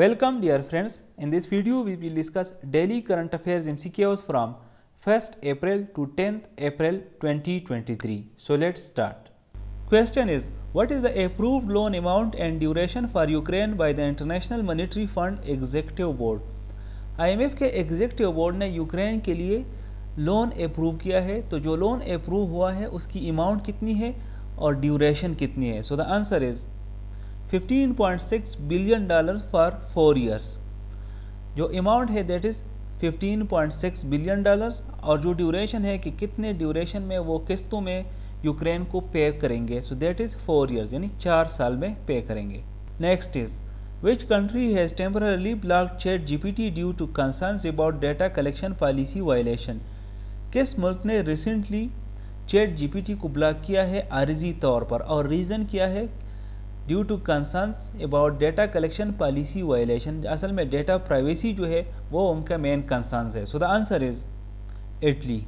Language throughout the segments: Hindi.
Welcome dear friends, in this video we will discuss daily current affairs MCQs from 1st April to 10th April 2023. So let's start. Question is, what is the approved loan amount and duration for Ukraine by the International Monetary Fund Executive Board? IMF ke executive board ne ukraine ke liye loan approve kiya hai to jo loan approve hua hai uski amount kitni hai aur duration kitni hai so the answer is 15.6 billion dollar for four years जो अमाउंट है दैट इज़ 15.6 बिलियन डॉलर्स और जो ड्यूरेशन है कि कितने ड्यूरेशन में वो किस्तों में यूक्रेन को पे करेंगे so that is four years यानी चार साल में पे करेंगे next is country has has block chat G due to concern about data collection policy violation किस मुल्क ने रिसेंटली चेट जीपीटी को ब्लॉक किया है आरजी तौर पर और रीज़न क्या है due to concerns about data collection policy violation असल में डेटा प्राइवेसी जो है वो उनका मेन कंसर्नस है so the answer is Italy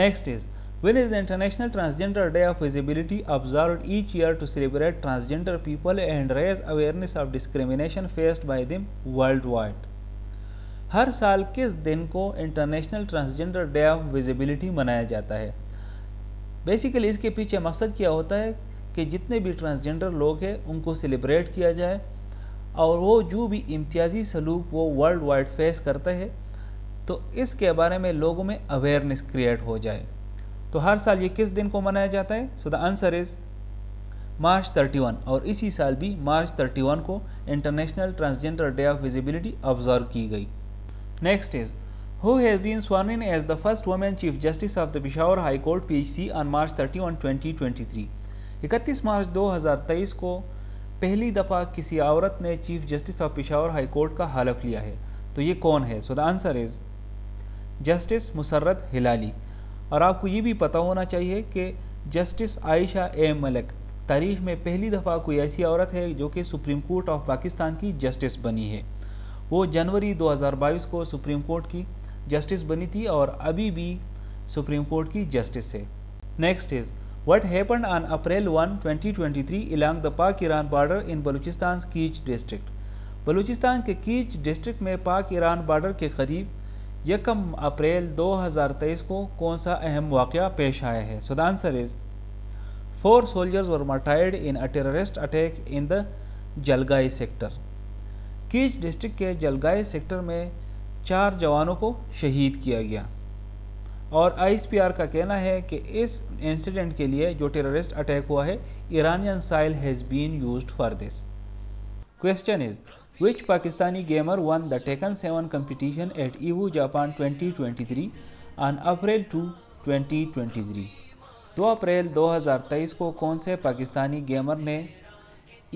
next is one is international transgender day of visibility observe each year to celebrate transgender people and raise awareness of discrimination faced by them worldwide हर साल किस दिन को international transgender day of visibility मनाया जाता है बेसिकली इसके पीछे मकसद क्या होता है कि जितने भी ट्रांसजेंडर लोग हैं उनको सेलिब्रेट किया जाए और वो जो भी इम्तियाजी सलूक वो वर्ल्ड वाइड फेस करते हैं तो इसके बारे में लोगों में अवेयरनेस क्रिएट हो जाए तो हर साल ये किस दिन को मनाया जाता है so the answer is March 31 और इसी साल भी मार्च 31 को international transgender day of visibility observe की गई next is who has been sworn in as the first women chief justice of the Peshawar high court P on March 31, 2023. इकतीस मार्च 2023 को पहली दफ़ा किसी औरत ने chief justice of Peshawar high court का हलफ लिया है तो ये कौन है so the answer is justice Musarrat Hilali और आपको ये भी पता होना चाहिए कि जस्टिस आयशा ए मलिक तारीख में पहली दफ़ा कोई ऐसी औरत है जो कि सुप्रीम कोर्ट ऑफ पाकिस्तान की जस्टिस बनी है वो जनवरी 2022 को सुप्रीम कोर्ट की जस्टिस बनी थी और अभी भी सुप्रीम कोर्ट की जस्टिस है next is What happened on April 1, 2023 along the Pak-Iran border in Balochistan's Kich district? Balochistan ke Kich district mein Pak-Iran border ke करीब यकम April 2023 ko kaun sa अहम waqia pesh aaya hai? So the answer is four soldiers were martyred in a terrorist attack in the Jalgai sector. Kich district ke Jalgai sector mein चार जवानों को शहीद किया गया और आई का कहना है कि इस इंसिडेंट के लिए जो टेररिस्ट अटैक हुआ है Iranian soil has been used for this question is which Pakistani gamer won the Tekken seven competition at Evo Japan 2023 on April two 2023 दो अप्रैल 2023 को कौन से पाकिस्तानी गेमर ने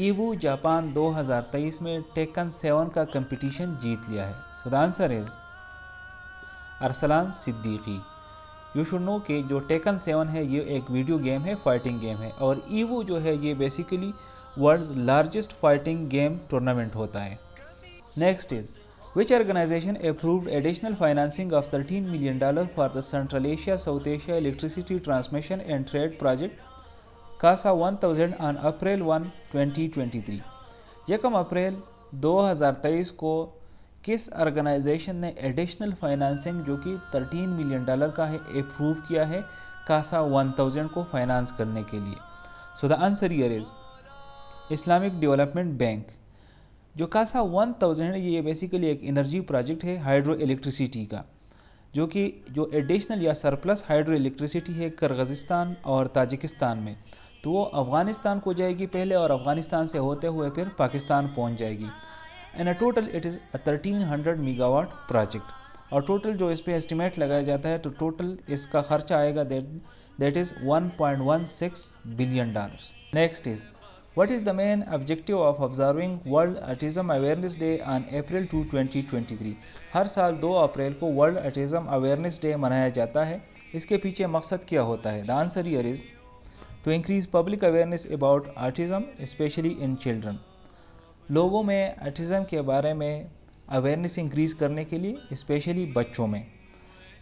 ईवू जापान 2023 में टेकन सेवन का कंपटीशन जीत लिया है so the answer is Arsalan Siddiqui you should know के जो टेकन सेवन है ये एक वीडियो गेम है फाइटिंग गेम है और ईवो जो है ये basically world largest fighting game tournament होता है next is which organisation approved additional financing of thirteen million dollar for the central Asia south Asia electricity transmission and trade project CASA one thousand on April one twenty twenty three यकम अप्रैल दो हज़ार तेईस को किस ऑर्गेनाइजेशन ने एडिशनल फाइनेंसिंग जो कि 13 मिलियन डॉलर का है अप्रूव किया है कासा 1000 को फाइनेंस करने के लिए सो the answer year is Islamic development bank जो कासा 1000 ये बेसिकली एक एनर्जी प्रोजेक्ट है हाइड्रो इलेक्ट्रिसिटी का जो कि जो एडिशनल या सरप्लस हाइड्रो इलेक्ट्रिसिटी है करगजिस्तान और ताजिकिस्तान में तो वो अफ़गानिस्तान को जाएगी पहले और अफ़गानिस्तान से होते हुए फिर पाकिस्तान पहुंच जाएगी and a total it is a thirteen hundred megawatt project और टोटल जो इस पर एस्टिमेट लगाया जाता है तो टोटल इसका खर्चा आएगा that that is six billion dollar next is is the main objective of observing world autism awareness day on April two twenty twenty three हर साल दो अप्रैल को वर्ल्ड आर्टिज्म अवेयरनेस डे मनाया जाता है इसके पीछे मकसद क्या होता है the answer year is to increase public awareness about autism specially in children लोगों में ऑटिज़म के बारे में अवेयरनेस इंक्रीज़ करने के लिए स्पेशली बच्चों में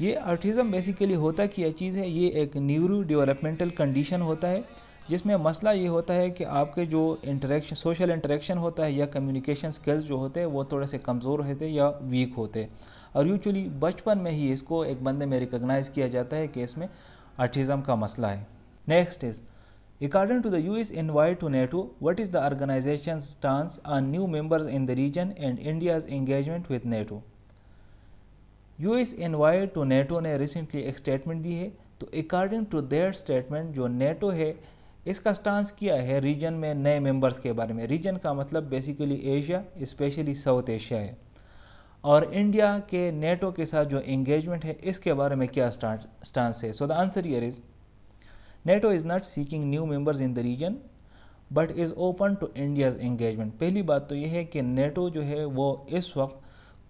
ये ऑटिज़म बेसिकली होता क्या चीज़ है ये एक न्यूरो डेवलपमेंटल कंडीशन होता है जिसमें मसला ये होता है कि आपके जो इंटरेक्शन सोशल इंटरेक्शन होता है या कम्युनिकेशन स्किल्स जो होते हैं वो थोड़े से कमज़ोर होते या वीक होते और यूचुअली बचपन में ही इसको एक बंदे में रिकगनाइज़ किया जाता है कि इसमें ऑटिज़म का मसला है next is According to the US envoy to NATO, what is the organization's stance on new members in the region and India's engagement with NATO? US envoy to NATO ने रिसेंटली एक स्टेटमेंट दी है तो अकॉर्डिंग टू देयर स्टेटमेंट जो नेटो है इसका स्टांस किया है रीजन में नए मेंबर्स के बारे में रीजन का मतलब basically Asia specially south Asia है और इंडिया के नेटो के साथ जो एंगेजमेंट है इसके बारे में क्या स्टांस है so the answer year is NATO is not seeking new members in the region but is open to India's engagement पहली बात तो यह है कि नेटो जो है वो इस वक्त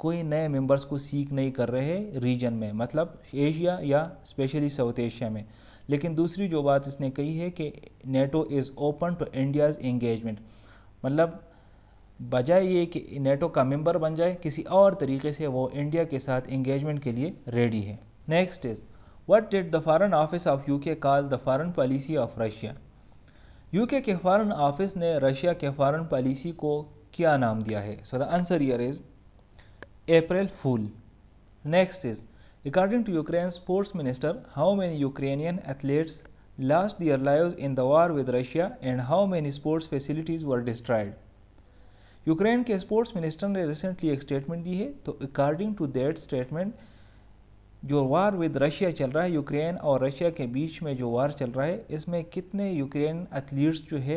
कोई नए मेंबर्स को सीख नहीं कर रहे रीजन में मतलब एशिया या स्पेशली साउथ एशिया में लेकिन दूसरी जो बात इसने कही है कि NATO is open to India's engagement मतलब बजाय ये कि नेटो का मेंबर बन जाए किसी और तरीके से वो इंडिया के साथ एंगेजमेंट के लिए रेडी है next is What did the Foreign Office of UK call the foreign policy of Russia? UK के फॉरेन ऑफिस ने रशिया के फॉरेन पॉलिसी को क्या नाम दिया है so the answer year is April fool next is according to Ukraine sports minister how many Ukrainian athletes lost their lives in the war with Russia and how many sports facilities were destroyed. Ukraine के स्पोर्ट्स मिनिस्टर ने रिसेंटली एक स्टेटमेंट दी है तो अकॉर्डिंग टू दैट स्टेटमेंट जो वार विद रशिया चल रहा है यूक्रेन और रशिया के बीच में जो वार चल रहा है इसमें कितने यूक्रेन एथलीट्स जो है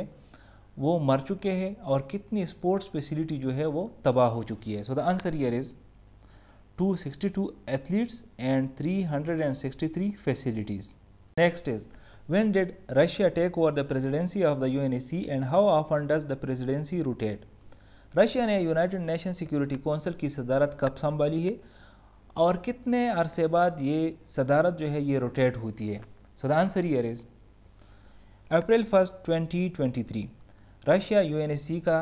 वो मर चुके हैं और कितनी स्पोर्ट्स फैसिलिटी जो है वो तबाह हो चुकी है so the answer year is 262 athletes and 363 facilities next is when did Russia take over the presidency of the U and how often does the presidency rotate? Russia ने यूनाइटेड नेशन सिक्योरिटी कौंसिल की सदारत कब संभाली है और कितने अरसे बाद ये सदारत जो है ये रोटेट होती है so the answer year is April first 2023 Russia UNSC का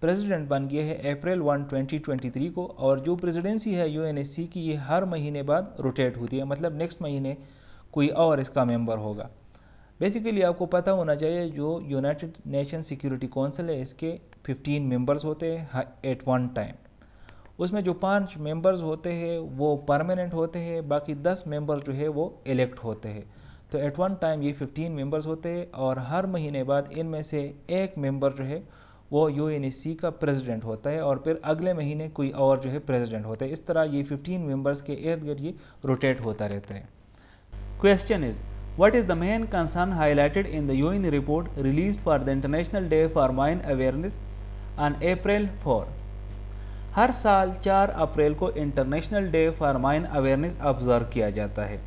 प्रेसिडेंट बन गया है अप्रैल वन 2023 को और जो प्रेसिडेंसी है यूएनएससी की ये हर महीने बाद रोटेट होती है मतलब नेक्स्ट महीने कोई और इसका मेंबर होगा बेसिकली आपको पता होना चाहिए जो यूनाइटेड नेशन सिक्योरिटी काउंसिल है इसके 15 मेंबर्स होते हैं एट वन टाइम उसमें जो पाँच मेंबर्स होते हैं वो परमानेंट होते हैं बाकी दस मेंबर जो है वो इलेक्ट होते हैं तो एट वन टाइम ये फिफ्टीन मेंबर्स होते हैं और हर महीने बाद इनमें से एक मेंबर जो है वो यू का प्रेसिडेंट होता है और फिर अगले महीने कोई और जो है प्रेसिडेंट होता है इस तरह ये फिफ्टीन मेंबर्स के इर्द गिर्द ये रोटेट होता रहता है question is what is the main concern highlighted in the UN report release for the international day for mine awareness on April 4? हर साल 4 अप्रैल को international day for mine awareness observe किया जाता है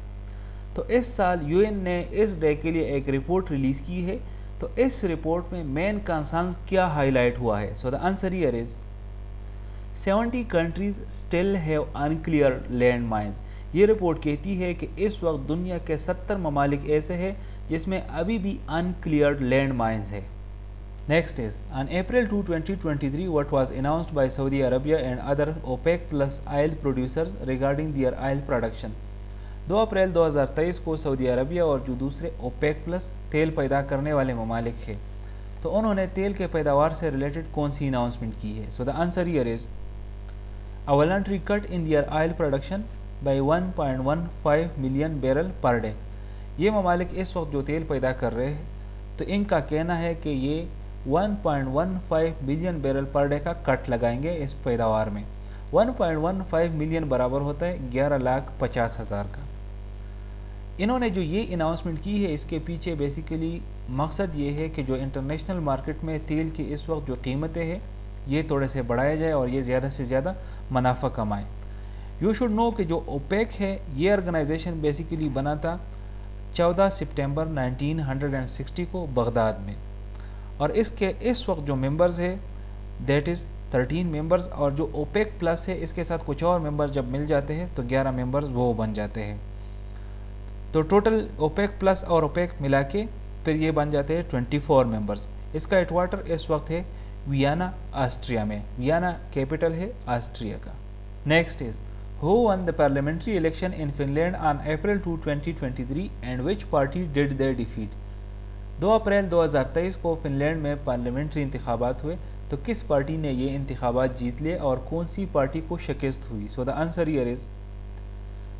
तो इस साल यूएन ने इस डे के लिए एक रिपोर्ट रिलीज़ की है तो इस रिपोर्ट में मेन कंसर्न क्या हाईलाइट हुआ है so the answer year is 70 countries still have unclear land mines ये रिपोर्ट कहती है कि इस वक्त दुनिया के 70 ममालिक ऐसे हैं जिसमें अभी भी अनक्लियर लैंड माइंस है Next is, on April 2, 2023, what was announced by Saudi Arabia and other OPEC plus oil producers regarding their oil production. 2 अप्रैल 2023 को सऊदी अरबिया और जो दूसरे ओपेक प्लस तेल पैदा करने वाले ममालिक हैं तो उन्होंने तेल के पैदावार से रिलेटेड कौन सी अनाउंसमेंट की है so the answer year is a cut in their oil production by 1.15 million barrel per day ये ममालिक इस वक्त जो तेल पैदा कर रहे हैं तो इनका कहना है कि ये 1.15 बिलियन बैरल पर डे का कट लगाएंगे इस पैदावार में 1.15 मिलियन बराबर होता है ग्यारह लाख पचास हज़ार का इन्होंने जो ये अनाउंसमेंट की है इसके पीछे बेसिकली मकसद ये है कि जो इंटरनेशनल मार्केट में तेल की इस वक्त जो कीमतें हैं ये थोड़े से बढ़ाया जाए और ये ज़्यादा से ज़्यादा मुनाफा कमाए यू शुड नो कि जो ओपेक है ये ऑर्गेनाइजेशन बेसिकली बना था 14 सितंबर 1960 को बगदाद में और इसके इस वक्त जो मेंबर्स है दैट इज़ थर्टीन मेंबर्स और जो ओपेक प्लस है इसके साथ कुछ और मेंबर्स जब मिल जाते हैं तो ग्यारह मेंबर्स वो बन जाते हैं तो टोटल ओपेक प्लस और ओपेक मिला के फिर ये बन जाते हैं ट्वेंटी फोर मेम्बर्स इसका हेडवाटर इस वक्त है वियना ऑस्ट्रिया में वियना कैपिटल है ऑस्ट्रिया का next is who won the parliamentary election in Finland on April two twenty twenty three and which party did the defeat दो अप्रैल 2023 को फिनलैंड में पार्लियामेंट्री इंतबात हुए तो किस पार्टी ने ये इंतबात जीत लिए और कौन सी पार्टी को शिकस्त हुई so the answer year is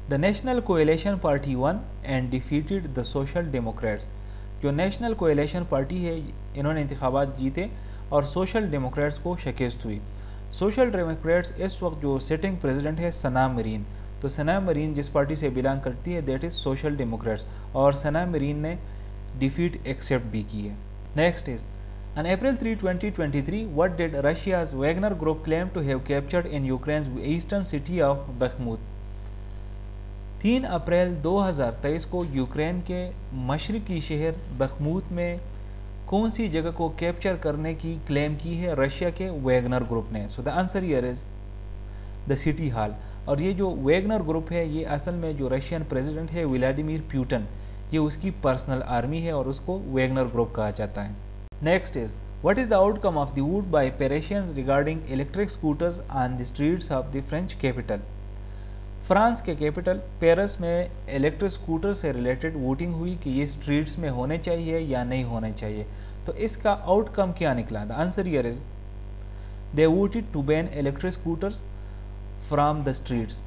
the national coalition party won and defeated the social democrats जो नेशनल कोएलेशन पार्टी है इन्होंने इंतबात जीते और सोशल डेमोक्रेट्स को शिकस्त हुई सोशल डेमोक्रेट्स इस वक्त जो सिटिंग प्रेसिडेंट है सना मरीन तो सना मरीन जिस पार्टी से बिलोंग करती है दैट इज़ सोशल डेमोक्रेट्स और सना मरीन ने defeat except B की है next is On April 3, 2023, what did Russia's Wagner Group claim to have captured in Ukraine's eastern city of Bakhmut? 3 अप्रैल 2023 को यूक्रेन के मशरकी शहर बखमूत में कौन सी जगह को कैप्चर करने की क्लेम की है रशिया के वैगनर ग्रुप ने so the answer year is the city hall और ये जो वैगनर ग्रुप है ये असल में जो रशियन प्रेसिडेंट है व्लादिमीर प्यूटन ये उसकी पर्सनल आर्मी है और उसको वेगनर ग्रुप कहा जाता है next is what is the outcome of the vote by Parisians regarding electric scooters on the streets of the French capital France के कैपिटल पेरिस में इलेक्ट्रिक स्कूटर से रिलेटेड वोटिंग हुई कि ये स्ट्रीट्स में होने चाहिए या नहीं होने चाहिए तो इसका आउटकम क्या निकला the answer year is they voted to ban electric scooters from the streets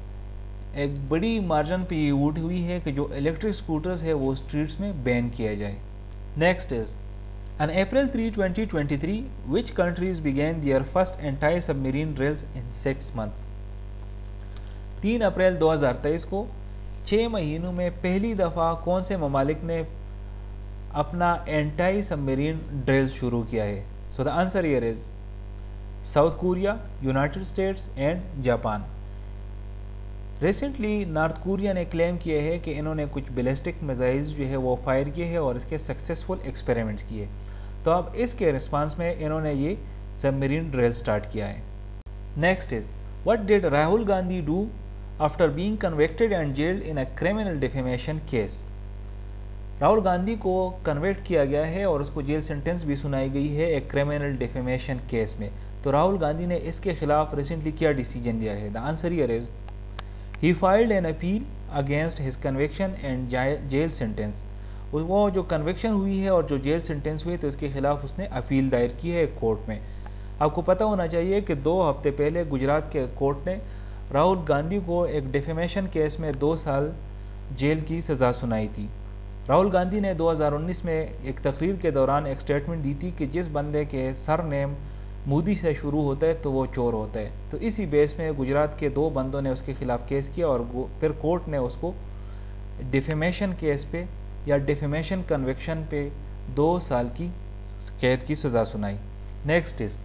एक बड़ी मार्जन पे ये वोट हुई है कि जो इलेक्ट्रिक स्कूटर्स है वो स्ट्रीट्स में बैन किया जाए next is an April 3, 2023, which countries began their first anti submarine drills in six month तीन अप्रैल 2023 को छः महीनों में पहली दफ़ा कौन से ममालिक ने अपना एंटाई सबमरीन ड्रिल्स शुरू किया है so the answer year is South Korea United States and Japan recently North Korea ने क्लेम किए है कि इन्होंने कुछ बेलिस्टिक मिज़ाइल जो है वो फायर किए हैं और इसके सक्सेसफुल एक्सपेरिमेंट्स किए तो अब इसके रिस्पांस में इन्होंने ये सबमरीन ड्रिल स्टार्ट किया है next is what did Rahul Gandhi do after being convicted and jailed in a criminal defamation case Rahul Gandhi को कन्वेक्ट किया गया है और उसको जेल सेंटेंस भी सुनाई गई है एक क्रिमिनल डिफेमेशन केस में तो राहुल गांधी ने इसके खिलाफ रिसेंटली क्या डिसीजन लिया है the answer year is he filed an appeal against his conviction and jail sentence वो जो कन्वेक्शन हुई है और जो जेल सेंटेंस हुई तो उसके खिलाफ उसने अपील दायर की है कोर्ट में आपको पता होना चाहिए कि दो हफ्ते पहले गुजरात के कोर्ट ने राहुल गांधी को एक डिफेमेशन केस में दो साल जेल की सज़ा सुनाई थी राहुल गांधी ने 2019 में एक तकरीर के दौरान एक स्टेटमेंट दी थी कि जिस बंदे के सर नेम मोदी से शुरू होता है तो वो चोर होता है तो इसी बेस में गुजरात के दो बंदों ने उसके खिलाफ केस किया और फिर कोर्ट ने उसको डिफेमेशन केस पे या डिफेमेशन कन्विक्शन पे दो साल की कैद की सज़ा सुनाई next is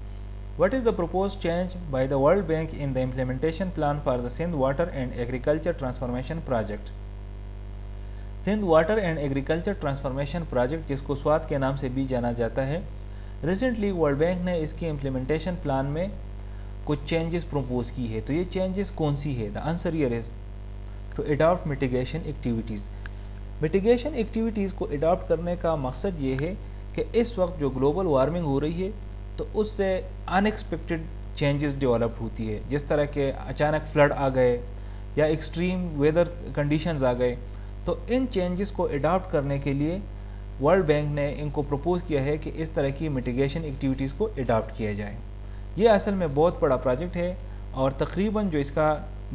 What is the propose change by the world bank in the implementation plan for the Sindh water and agriculture transformation project Sindh water and agriculture transformation project जिसको स्वाद के नाम से भी जाना जाता है रिसेंटली वर्ल्ड बैंक ने इसकी इम्प्लीमेंटेशन प्लान में कुछ चेंजेस प्रपोज की है तो ये चेंजेस कौन सी है the answer year is to adopt mitigation activities mitigation activities को अडॉप्ट करने का मकसद ये है कि इस वक्त जो ग्लोबल वार्मिंग हो रही है तो उससे अनएक्सपेक्टेड चेंजेस डेवलप होती है जिस तरह के अचानक फ्लड आ गए या एक्सट्रीम वेदर कंडीशंस आ गए तो इन चेंजेस को अडॉप्ट करने के लिए वर्ल्ड बैंक ने इनको प्रपोज किया है कि इस तरह की मिटिगेशन एक्टिविटीज़ को अडाप्ट किया जाए ये असल में बहुत बड़ा प्रोजेक्ट है और तकरीबन जो इसका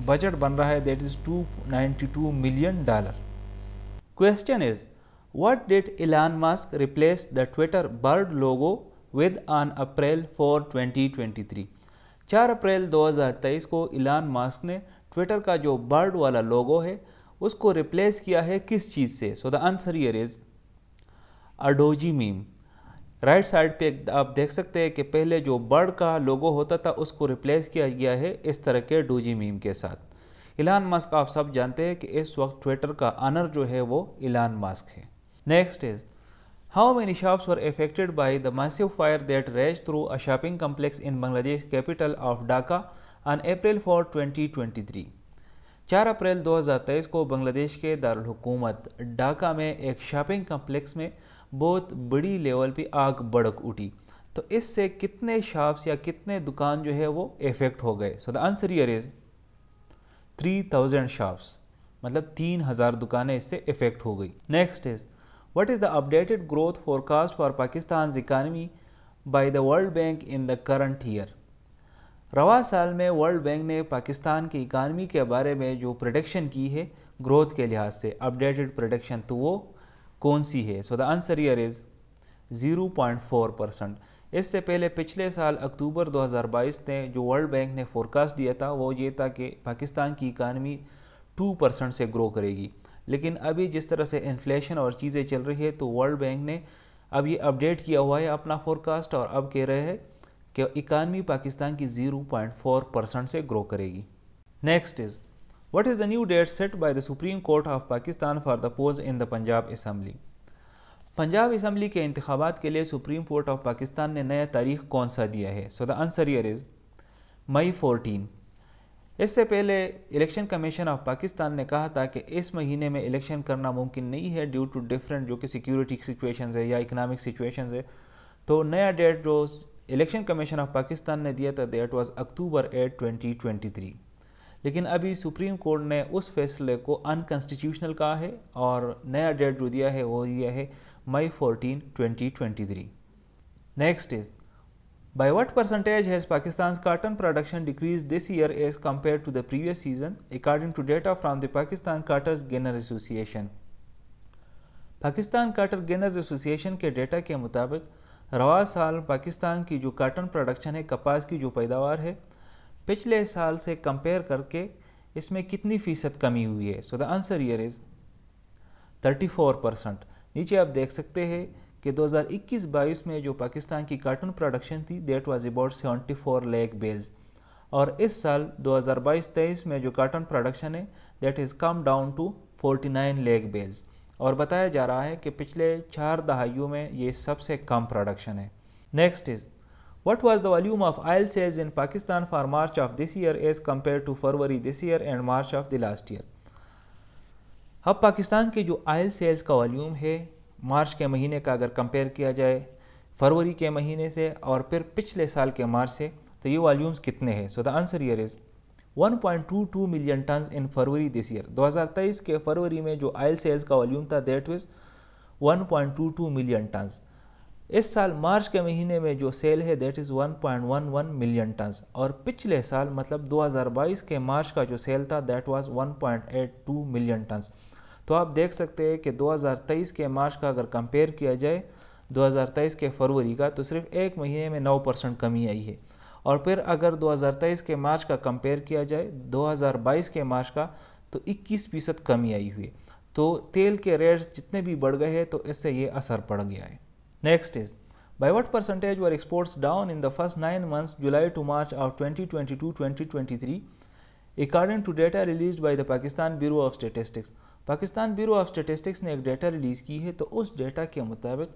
बजट बन रहा है that is 292 million dollar question is what did Elon Musk replace the Twitter bird logo with on April four 2023 चार अप्रैल 2023 को इलान मास्क ने ट्विटर का जो बर्ड वाला लोगो है उसको रिप्लेस किया है किस चीज़ से so the answer year is a doge meme right side पे आप देख सकते हैं कि पहले जो बर्ड का लोगो होता था उसको रिप्लेस किया गया है इस तरह के डोजी मीम के साथ इलान मस्क आप सब जानते हैं कि इस वक्त ट्विटर का आनर जो है वो इलान मस्क है next is how many shops were affected by the massive fire that rage through a shopping complex in Bangladesh capital of Dhaka on April 4, 2023? चार अप्रैल 2023 को बांग्लादेश के दारुलकूमत ढाका में एक शॉपिंग कम्प्लेक्स में बहुत बड़ी लेवल पे आग भड़क उठी तो इससे कितने शॉप्स या कितने दुकान जो है वो इफेक्ट हो गए so the answer year is three thousand shops मतलब तीन हज़ार दुकानें इससे इफेक्ट हो गई next is what is the updated growth forecast for Pakistan economy by the world bank in the current year रवा साल में वर्ल्ड बैंक ने पाकिस्तान की इकानमी के बारे में जो प्रोडक्शन की है ग्रोथ के लिहाज से अपडेटेड प्रोडक्शन तो वो कौन सी है so the answer year is 0.4 percent इससे पहले पिछले साल अक्टूबर 2022 में जो वर्ल्ड बैंक ने फोरकास्ट दिया था वो ये था कि पाकिस्तान की इकानमी 2 परसेंट से ग्रो करेगी लेकिन अभी जिस तरह से इन्फ्लेशन और चीज़ें चल रही है तो वर्ल्ड बैंक ने अब ये अपडेट किया हुआ है अपना फोरकास्ट और अब कह रहे हैं कि इकानमी पाकिस्तान की 0.4 परसेंट से ग्रो करेगी next is What is the new date set by the Supreme Court of Pakistan for the polls in the Punjab Assembly? Punjab assembly के इंतबात के लिए सुप्रीम कोर्ट ऑफ पाकिस्तान ने नया तारीख कौन सा दिया है so the answer year is May 14 इससे पहले इलेक्शन कमीशन ऑफ पाकिस्तान ने कहा था कि इस महीने में इलेक्शन करना मुमकिन नहीं है ड्यू टू डिफरेंट जो कि सिक्योरिटी सिचुएशन है या इकनॉमिक सिचुएशन है तो नया डेट जो इलेक्शन कमीशन ऑफ पाकिस्तान ने दिया था that was October eight twenty लेकिन अभी सुप्रीम कोर्ट ने उस फैसले को अनकॉन्स्टिट्यूशनल कहा है और नया डेट जो दिया है वो दिया है मई 14, 2023। Next is by what percentage has Pakistan cotton production decrease this year as compare to the previous season according to data from the Pakistan cotton ginners association Pakistan cotton ginners association के डेटा के मुताबिक रवा साल पाकिस्तान की जो काटन प्रोडक्शन है कपास की जो पैदावार है पिछले साल से कंपेयर करके इसमें कितनी फ़ीसद कमी हुई है so the answer year is 34 percent नीचे आप देख सकते हैं कि 2021-22 में जो पाकिस्तान की कार्टून प्रोडक्शन थी that was about 74 lakh bales और इस साल 2022-23 में जो कार्टून प्रोडक्शन है that is come down to 49 lakh bales और बताया जा रहा है कि पिछले चार दहाइयों में ये सबसे कम प्रोडक्शन है next is What was the volume of oil sales in Pakistan for March of this year as compared to February this year and March of the last year? अब पाकिस्तान के जो आयल सेल्स का वॉल्यूम है मार्च के महीने का अगर कंपेयर किया जाए फरवरी के महीने से और फिर पिछले साल के मार्च से तो ये वॉल्यूम्स कितने हैं so the answer year is 1.22 million ton in February this year 2023 के फरवरी में जो आयल सेल्स का वॉल्यूम था दैट वज़ 1.22 मिलियन टन्स इस साल मार्च के महीने में जो सेल है दैट इज़ 1.11 मिलियन टन्स और पिछले साल मतलब 2022 के मार्च का जो सेल था दैट वाज 1.82 मिलियन टन्स तो आप देख सकते हैं कि 2023 के मार्च का अगर कंपेयर किया जाए 2023 के फरवरी का तो सिर्फ एक महीने में 9 परसेंट कमी आई है और फिर अगर 2023 के मार्च का कंपेयर किया जाए 2022 के मार्च का तो 21 फीसद कमी आई हुई है तो तेल के रेट्स जितने भी बढ़ गए हैं तो इससे ये असर पड़ गया है Next is by what percentage were exports down in the first 9 months July to March of 2022-2023 according to data released by the Pakistan Bureau of Statistics Pakistan bureau of statistics ने एक डेटा रिलीज़ की है तो उस डेटा के मुताबिक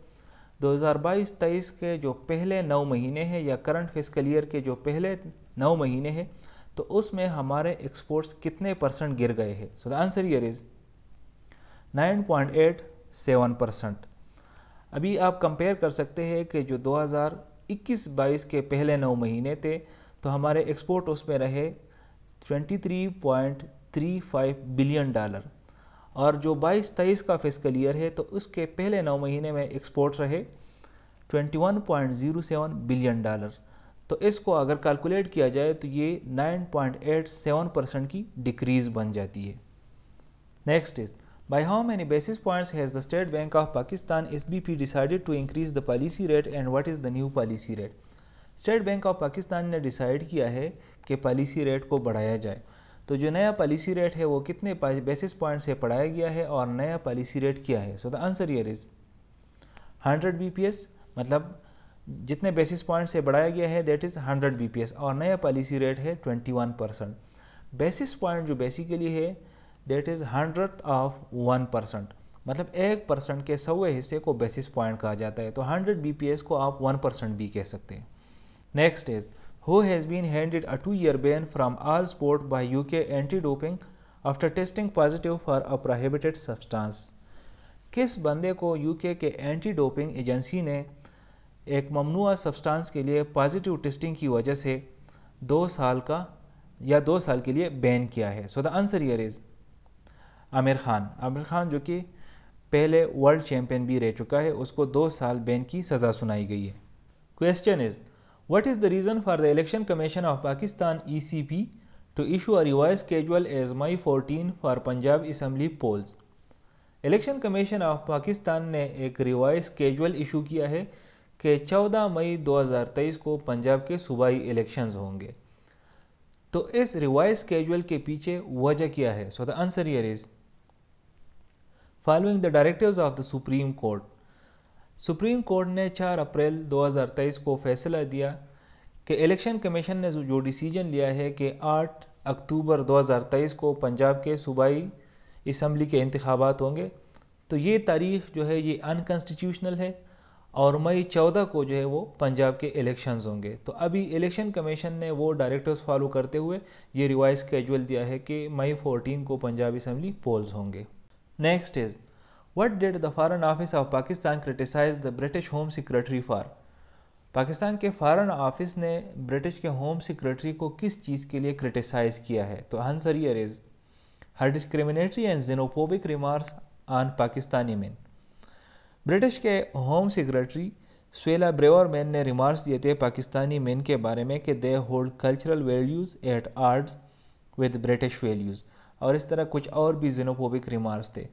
2022-23 के जो पहले नौ महीने हैं या करंट फिजिकल ईयर के जो पहले नौ महीने हैं तो उसमें हमारे एक्सपोर्ट्स कितने परसेंट गिर गए हैं so the answer year is 9.87 percent अभी आप कंपेयर कर सकते हैं कि जो 2021-22 के पहले नौ महीने थे तो हमारे एक्सपोर्ट उसमें रहे 23.35 बिलियन डॉलर और जो 22-23 का फिजिकल ईयर है तो उसके पहले नौ महीने में एक्सपोर्ट रहे 21.07 बिलियन डॉलर तो इसको अगर कैलकुलेट किया जाए तो ये 9.87 परसेंट की डिक्रीज़ बन जाती है next is By how many basis points has the State Bank of Pakistan SBP decided to increase the policy rate and what is the new policy rate? State bank of Pakistan ने डिसाइड किया है कि पॉलिसी रेट को बढ़ाया जाए तो जो नया पॉलिसी रेट है वो कितने बेसिस पॉइंट से पढ़ाया गया है और नया पॉलिसी रेट क्या है so the answer year is hundred B मतलब जितने बेसिस पॉइंट से बढ़ाया गया है दैट इज़ हंड्रेड बी और नया पॉलिसी रेट है twenty one percent basis point जो बेसिकली है that is hundred of one percent मतलब एक परसेंट के सवे हिस्से को बेसिस पॉइंट कहा जाता है तो हंड्रेड बी पी एस को आप वन परसेंट भी कह सकते हैं next is who has been handed a two year ban from all sport by U K anti doping after testing positive for a prohibited substance किस बंदे को you K anti doping agency ने एक ममनुआ सब्सटांस के लिए पॉजिटिव टेस्टिंग की वजह से दो साल का या दो साल के लिए बैन किया है so the answer year is Aamir Khan Aamir Khan जो कि पहले वर्ल्ड चैम्पियन भी रह चुका है उसको दो साल बैन की सज़ा सुनाई गई है question is what is the reason for the election commission of Pakistan E C P to issue a revise schedule as May fourteen for Punjab assembly polls election commission of Pakistan ने एक रिवाइज स्केजुअल इशू किया है कि 14 मई 2023 को पंजाब के सूबाई इलेक्शन होंगे तो इस रिवाइज स्केजुअल के पीछे वजह क्या है so the answer year is following the directives of the supreme court supreme court ने 4 अप्रैल 2023 को फैसला दिया कि इलेक्शन कमीशन ने जो डिसीजन लिया है कि 8 अक्टूबर 2023 को पंजाब के सूबाई इसम्बली के इंतबात होंगे तो ये तारीख जो है ये अनकॉन्स्टिट्यूशनल है और मई चौदह को जो है वो पंजाब के इलेक्शंस होंगे तो अभी इलेक्शन कमीशन ने वो डायरेक्टर्स फॉलो करते हुए ये रिवाइज कैजुअल दिया है कि मई 14 को पंजाब इसम्बली पोल्स होंगे Next is what did the Foreign Office of Pakistan criticize the British Home Secretary for? Pakistan के फॉरेन ऑफिस ने ब्रिटिश के होम सेक्रेटरी को किस चीज़ के लिए क्रिटिसाइज़ किया है तो answer year is her discriminatory and xenophobic remarks on Pakistani man british के home secretary Suella Braverman man remarks दिए थे पाकिस्तानी मैन के बारे में कि they hold cultural values at odds with british values और इस तरह कुछ और भी जिनोफोबिक रिमार्क्स थे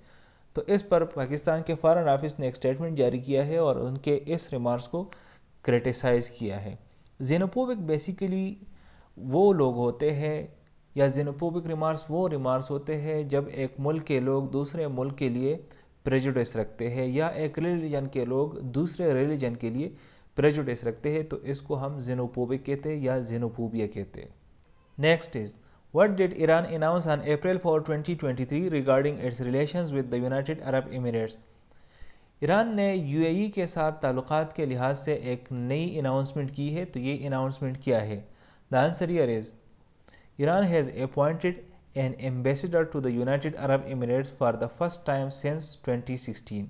तो इस पर पाकिस्तान के फ़ॉरन ऑफिस ने एक स्टेटमेंट जारी किया है और उनके इस रिमार्क्स को क्रिटिसाइज़ किया है ज़िनोपोबिक बेसिकली वो लोग होते हैं या जिनोपोबिक रिमार्क्स वो रिमार्क्स होते हैं जब एक मुल्क के लोग दूसरे मुल्क के लिए प्रेजुडेस रखते हैं या एक रिलीजन के लोग दूसरे रिलीजन के लिए प्रेजुडेस रखते हैं तो इसको हम जेनोपोविक कहते हैं या जेनोपोबिया कहते हैं next is What did Iran announce on April 4, 2023 regarding its relations with the United Arab Emirates? Iran ने यूएई के साथ ताल्लुकात के लिहाज से एक नई अनाउंसमेंट की है तो ये अनाउंसमेंट क्या है the answer year is Iran has appointed an ambassador to the United Arab Emirates for the first time since 2016.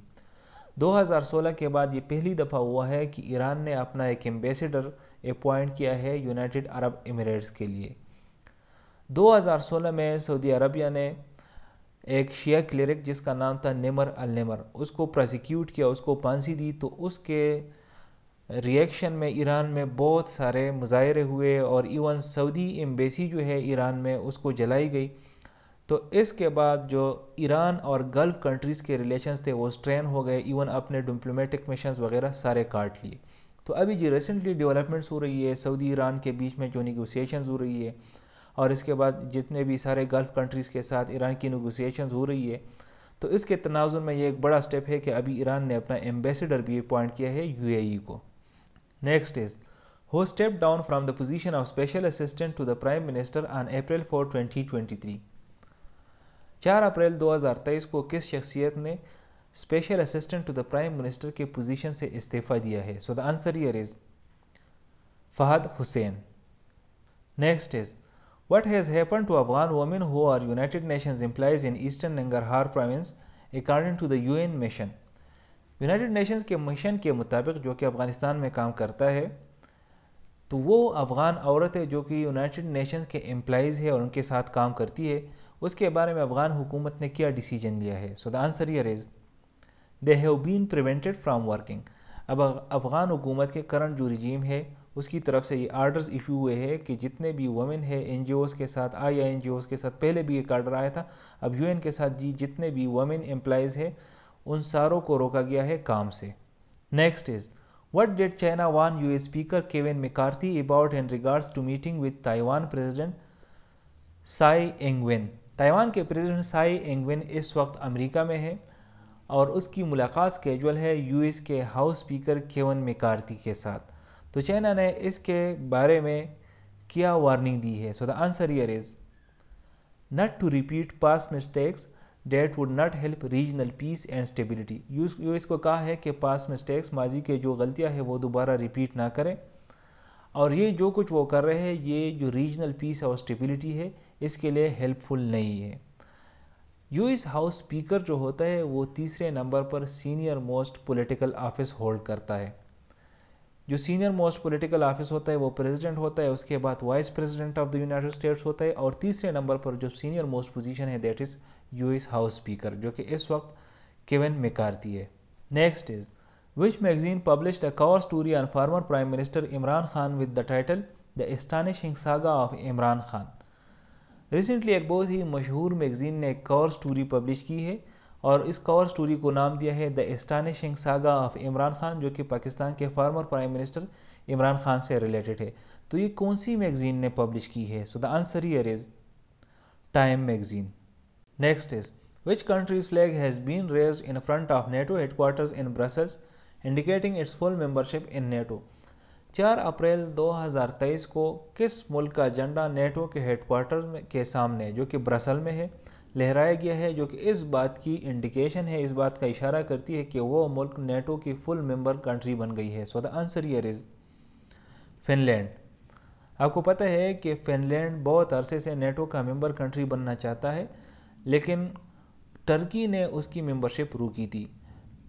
2016 के बाद ये पहली दफ़ा हुआ है कि ईरान ने अपना एक एम्बेसडर अपॉइंट किया है यूनाइटेड अरब इमरेट्स के लिए 2016 में सऊदी अरबिया ने एक शिया क्लरिक जिसका नाम था नेमर अल नेमर उसको प्रोसिक्यूट किया उसको फांसी दी तो उसके रिएक्शन में ईरान में बहुत सारे मुजाहरे हुए और इवन सऊदी एम्बेसी जो है ईरान में उसको जलाई गई तो इसके बाद जो ईरान और गल्फ़ कंट्रीज़ के रिलेशंस थे वो स्ट्रेन हो गए इवन अपने डिप्लोमेटिक मिशन वगैरह सारे काट लिए तो अभी जी रिसेंटली डेवलपमेंट्स हो रही है सऊदी ईरान के बीच में जो निगोसिएशन हो रही है और इसके बाद जितने भी सारे गल्फ़ कंट्रीज़ के साथ ईरान की नगोसिएशन हो रही है तो इसके तनाजुन में ये एक बड़ा स्टेप है कि अभी ईरान ने अपना एम्बेसडर भी अपॉइंट किया है यू e को next is down from the from of special assistant to the prime minister prime April four twenty twenty three चार अप्रैल 2023 को किस शख्सियत ने special assistant to the prime minister के पोजीशन से इस्तीफ़ा दिया है so the answer year is Fahad Hussain next is What has happened to Afghan women who are United Nations employees in Eastern Nangarhar province according to the UN mission? United Nations के मिशन के मुताबिक जो कि अफ़गानिस्तान में काम करता है तो वो अफ़गान औरत है जो कि यूनाइटेड नेशन के एम्प्लॉज़ है और उनके साथ काम करती है उसके बारे में अफ़गान हुकूमत ने क्या डिसीजन लिया है so the answer year is they have been prevented from working अब अफ़गान हुकूमत के करंट जो रिजीम है उसकी तरफ से ये आर्डर्स इशू हुए हैं कि जितने भी वमेन है एन के साथ आई आई एन के साथ पहले भी एक आर्डर आया था अब यू के साथ जी जितने भी वमेन एम्प्लाइज़ है उन सारों को रोका गया है काम से next is what did China warn U speaker Kevin McCarthy about in regards to meeting with Taiwan president Tsai Ing wen Taiwan के प्रेजिडेंट साई एंगवेन इस वक्त अमरीका में है और उसकी मुलाकात कैजल है यूएस के हाउस स्पीकर केवन मेकार्ती के साथ तो चाइना ने इसके बारे में क्या वार्निंग दी है so the answer year is not to repeat past mistakes that would not help regional peace and stability यूस यू इसको कहा है कि पास मिस्टेक्स माजी के जो गलतियाँ हैं वो दोबारा रिपीट ना करें और ये जो कुछ वो कर रहे हैं ये जो रीजनल पीस और स्टेबिलिटी है इसके लिए हेल्पफुल नहीं है यू इस हाउस स्पीकर जो होता है वो तीसरे नंबर पर senior most political office hold करता है जो सीनियर मोस्ट पॉलिटिकल ऑफिस होता है वो प्रेसिडेंट होता है उसके बाद vice president of the United States होता है और तीसरे नंबर पर जो सीनियर मोस्ट पोजीशन है that is US house speaker जो कि इस वक्त केविन मेकारती है next is which magazine publish the cover story on former prime minister Imran Khan with the title the astonishing saga of Imran Khan recently एक बहुत ही मशहूर मैगज़ीन ने एक कवर स्टोरी पब्लिश की है और इस कवर स्टोरी को नाम दिया है the astonishing saga of Imran Khan जो कि पाकिस्तान के former prime minister Imran Khan से रिलेटेड है तो ये कौन सी मैगज़ीन ने पब्लिश की है so the answer year is time magazine next is which country's flag has been raised in front of NATO headquarters in Brussels indicating its full membership in NATO चार अप्रैल 2023 को किस मुल्क का झंडा नेटो के हेडक्वार्टर के सामने जो कि ब्रसल में है लहराया गया है जो कि इस बात की इंडिकेशन है इस बात का इशारा करती है कि वो मुल्क नेटो की फुल मेंबर कंट्री बन गई है so the answer year is Finland आपको पता है कि फिनलैंड बहुत अरसे से नेटो का मेंबर कंट्री बनना चाहता है लेकिन टर्की ने उसकी मेंबरशिप रोकी थी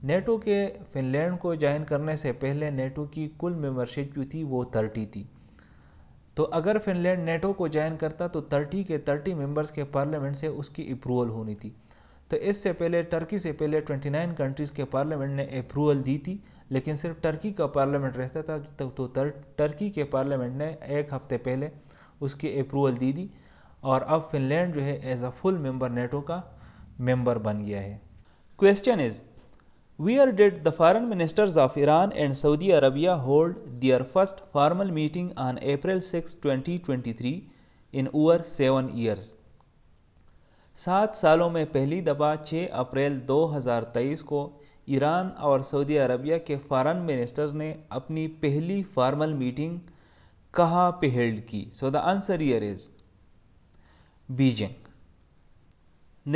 नेटो के फिनलैंड को ज्वाइन करने से पहले नेटो की कुल मेम्बरशिप जो थी वो थर्टी थी तो अगर फिनलैंड नेटो को ज्वाइन करता तो थर्टी के थर्टी मेंबर्स के पार्लियामेंट से उसकी अप्रूवल होनी थी तो इससे पहले टर्की से पहले 29 कंट्रीज़ के पार्लियामेंट ने अप्रूवल दी थी लेकिन सिर्फ टर्की का पार्लियामेंट रहता था तो, तो टर्की के पार्लियामेंट ने एक हफ्ते पहले उसकी अप्रूवल दी थी और अब फिनलैंड जो है as a full member NATO का मेंबर बन गया है question is Where did the foreign ministers of Iran and Saudi Arabia hold their first formal meeting on April 6, 2023 in over seven years? सात सालों में पहली दफा 6 अप्रैल 2023 को ईरान और सऊदी अरबिया के फॉरेन मिनिस्टर्स ने अपनी पहली फॉर्मल मीटिंग कहाँ पे हेल्ड की so the answer year is Beijing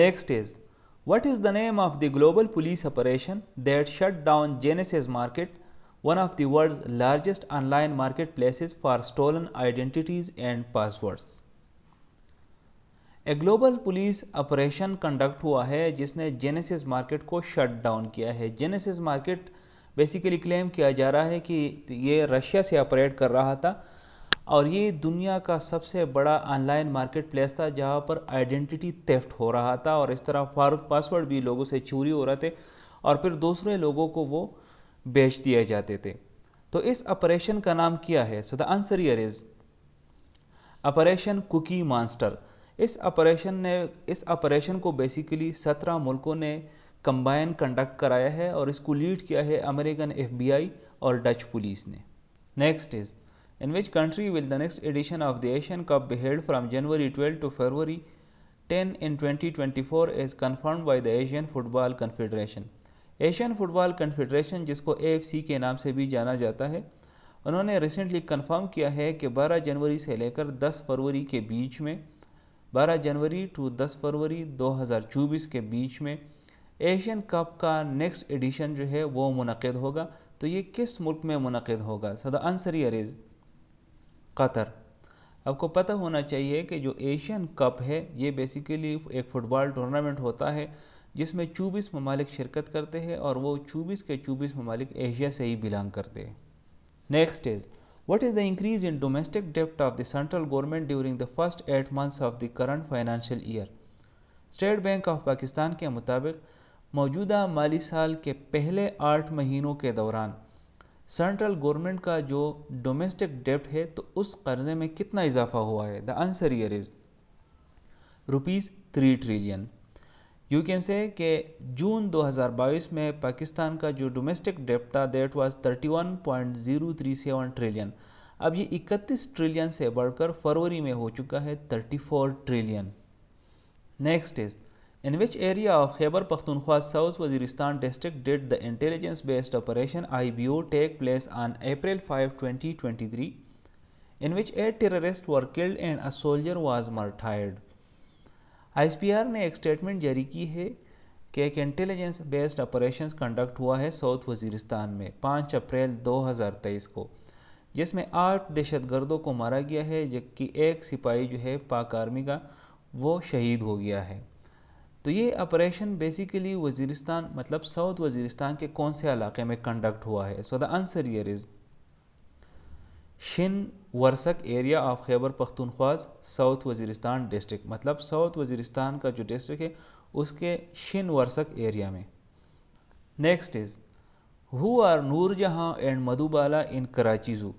next is What is the name of the global police operation that shut down Genesis Market, one of the world's largest online marketplaces for stolen identities and passwords? A global police operation conduct हुआ है जिसने Genesis Market को shut down किया है Genesis Market basically claim किया जा रहा है कि ये Russia से operate कर रहा था और ये दुनिया का सबसे बड़ा ऑनलाइन मार्केट प्लेस था जहाँ पर आइडेंटिटी थेफ्ट हो रहा था और इस तरह फारूक पासवर्ड भी लोगों से चोरी हो रहे थे और फिर दूसरे लोगों को वो बेच दिए जाते थे तो इस ऑपरेशन का नाम क्या है so the answer year is operation cookie master इस ऑपरेशन ने इस ऑपरेशन को बेसिकली सत्रह मुल्कों ने कंबाइन कंडक्ट कराया है और इसको लीड किया है अमेरिकन एफबीआई और डच पुलिस ने next is In which country will the next edition of the Asian Cup be held from January 12 to February 10 in 2024 is confirmed by the Asian Football Confederation. Asian football confederation जिसको ए के नाम से भी जाना जाता है उन्होंने रिसेंटली कंफर्म किया है कि 12 जनवरी से लेकर 10 फरवरी के बीच में 12 जनवरी टू 10 फरवरी 2024 के बीच में एशियन कप का नेक्स्ट एडिशन जो है वो मुनद होगा तो ये किस मुल्क में मुनद होगा सदा अंसरी अरेज़ कतर आपको पता होना चाहिए कि जो एशियन कप है ये बेसिकली एक फ़ुटबॉल टूर्नामेंट होता है जिसमें चौबीस ममालिक शिरकत करते हैं और वो चौबीस के चौबीस ममालिक एशिया से ही बिलोंग करते हैं next is what is the increase in domestic डेप्ट of the central government during the first eight months of the current financial year state bank of Pakistan के मुताबिक मौजूदा माली साल के पहले आठ महीनों के दौरान सेंट्रल गवर्नमेंट का जो डोमेस्टिक डेप्ट है तो उस कर्जे में कितना इजाफा हुआ है the answer year is rupees three trillion you can say के जून 2022 में पाकिस्तान का जो डोमेस्टिक डेप्ट था देट वाज 31.037 ट्रिलियन अब ये 31 ट्रिलियन से बढ़कर फरवरी में हो चुका है 34 trillion next is In which area of Khyber Pakhtunkhwa South Waziristan district did the intelligence-based operation IBO take place on April 5, 2023, in which eight terrorists were killed and a soldier was martyred? ISPR ne ek statement jari ki hai कि ek intelligence based operations conduct hua hai South Waziristan mein 5 April 2023 ko jisme aath dehshatgardon ko mara gaya hai jabki ek sipahi jo hai Pak army ka wo shaheed ho gaya hai तो ये ऑपरेशन बेसिकली वजीरिस्तान मतलब साउथ वजीरिस्तान के कौन से इलाके में कंडक्ट हुआ है so the answer year is Shin Warsak area of Khyber Pakhtunkhwa south Waziristan district मतलब साउथ वजीरिस्तान का जो डिस्ट्रिक्ट है उसके शिन वर्सक एरिया में next is who are Noorjahan and Madhubala in Karachi zoo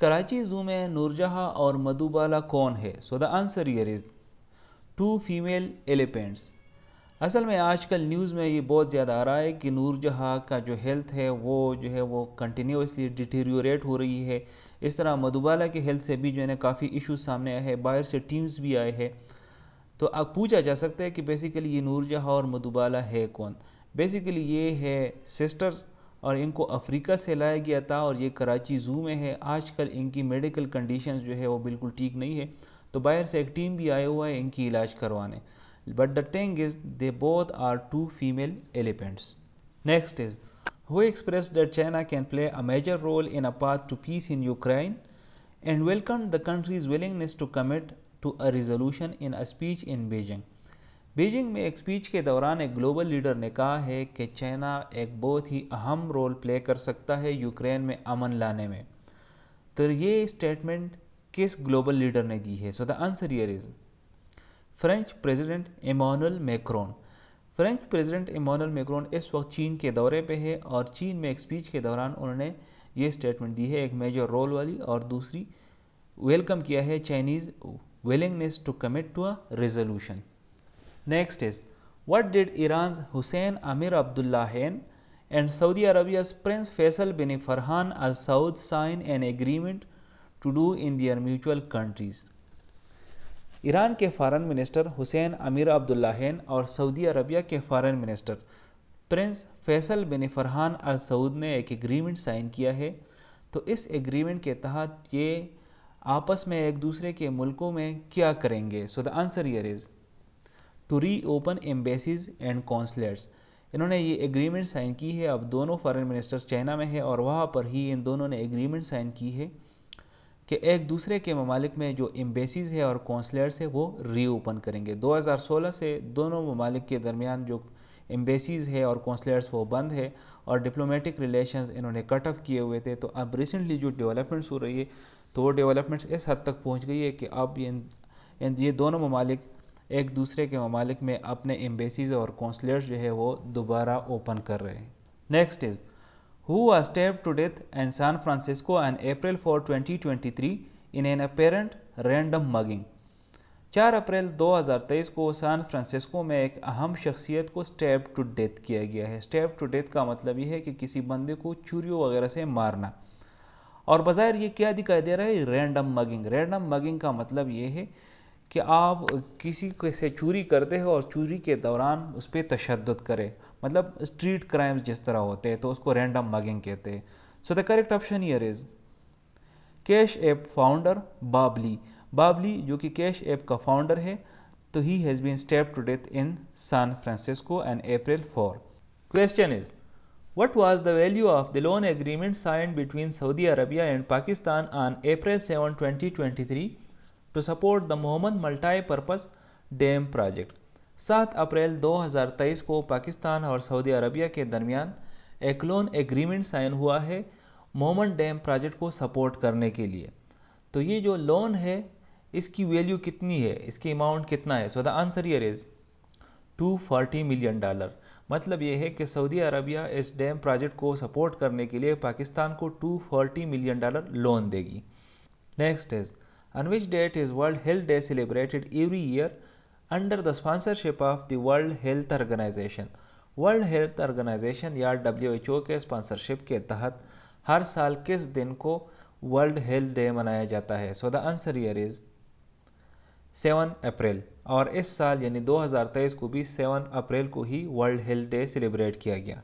Karachi zoo में नूरजहाँ और मधुबाला कौन है so the answer year is two female elephants असल में आजकल न्यूज़ में ये बहुत ज़्यादा आ रहा है कि नूरजहाँ का जो हेल्थ है वो जो है वो कंटिन्यूसली डिटेरियोरेट हो रही है इस तरह मधुबाला के हेल्थ से भी जो है ना काफ़ी इशूज़ सामने आए हैं बाहर से टीम्स भी आए हैं तो अब पूछा जा सकता है कि बेसिकली ये नूरजहाँ और मधुबाला है कौन बेसिकली ये है सिस्टर्स और इनको अफ्रीका से लाया गया था और ये कराची जू में है आजकल इनकी मेडिकल कंडीशन जो है वो बिल्कुल ठीक नहीं है तो बाहर से एक टीम भी आया हुआ है इनकी इलाज करवाने but the thing is they both are two female elephants. Next is who expressed that China can play a major role in a path to peace in Ukraine and welcomed the country's willingness to commit to a resolution in a speech in Beijing. Beijing में एक स्पीच के दौरान एक ग्लोबल लीडर ने कहा है कि चाइना एक बहुत ही अहम रोल प्ले कर सकता है यूक्रेन में अमन लाने में तो ये स्टेटमेंट किस ग्लोबल लीडर ने दी है so the answer year is French president Emmanuel Macron French president Emmanuel Macron इस वक्त चीन के दौरे पे है और चीन में एक स्पीच के दौरान उन्होंने ये स्टेटमेंट दी है एक मेजर रोल वाली और दूसरी वेलकम किया है Chinese willingness to commit to a resolution next is what did Iran Hossein Abdullah Abdollahian and Saudi Arabia prince Faisal bin Farhan Al Saud sign an agreement to do in their mutual countries Iran के फ़ारन मिनिस्टर हुसैन अमीर अब्दुल्लाहन और सऊदी अरबिया के foreign minister prince Faisal bin Farhan Al Saud ने एक एग्रीमेंट साइन किया है तो इस एग्रीमेंट के तहत ये आपस में एक दूसरे के मुल्कों में क्या करेंगे so the answer year is to reopen embassies and consulates इन्होंने ये एग्रीमेंट साइन की है अब दोनों फॉरेन मिनिस्टर चाइना में है और वहाँ पर ही इन दोनों ने एग्रीमेंट साइन की है कि एक दूसरे के ममालिक में जो एम्बेसीज है और कौंसलर्स है वो रीओपन करेंगे 2016 से दोनों ममालिक के दरमियान जो एम्बेसीज है और कौंसलर्स वो बंद है और डिप्लोमेटिक रिलेशंस इन्होंने कट ऑफ किए हुए थे तो अब रिसेंटली जो डेवलपमेंट्स हो रही है तो वो डेवलपमेंट्स इस हद तक पहुँच गई है कि अब इन ये दोनों ममालिक एक दूसरे के ममालिक में अपने एम्बेसीज और कौंसलर्स जो है वो दोबारा ओपन कर रहे हैं next is who was stabbed to death in San Francisco on April 4, 2023 in an apparent random mugging. 4 अप्रैल 2023 को सैन फ्रांसिस्को में एक अहम शख्सियत को स्टैब टू डेथ किया गया है स्टैब टू डेथ का मतलब ये है कि किसी बंदे को चूरियों वगैरह से मारना और बाज़ार ये क्या दिखाई दे रहा है रैंडम मगिंग रैंडम मगिंग का मतलब ये है कि आप किसी से चोरी करते हो और चोरी के दौरान उस पर तशद करें मतलब स्ट्रीट क्राइम्स जिस तरह होते हैं तो उसको रैंडम मगिंग कहते हैं so the correct option here is Cash App founder Bob Lee Bob Lee जो कि कैश ऐप का फाउंडर है तो he has been stabbed to death in San Francisco and April four question is what was the value of the loan agreement sign between Saudi Arabia and Pakistan on April seven twenty to support the Mohmand multi purpose dam project सात अप्रैल 2023 को पाकिस्तान और सऊदी अरबिया के दरमियान एक लोन एग्रीमेंट साइन हुआ है मोमन डैम प्रोजेक्ट को सपोर्ट करने के लिए तो ये जो लोन है इसकी वैल्यू कितनी है इसकी अमाउंट कितना है so the answer year is two forty million dollar मतलब ये है कि सऊदी अरबिया इस डैम प्रोजेक्ट को सपोर्ट करने के लिए पाकिस्तान को two forty million dollar loan देगी next is on which date is World Health Day celebrated every year under the sponsorship of the World Health Organization. World Health Organization या डब्ल्यू के स्पॉन्सरशिप के तहत हर साल किस दिन को वर्ल्ड हेल्थ डे मनाया जाता है so the answer year is seven April और इस साल यानी 2023 को भी सेवन अप्रैल को ही वर्ल्ड हेल्थ डे सेलिब्रेट किया गया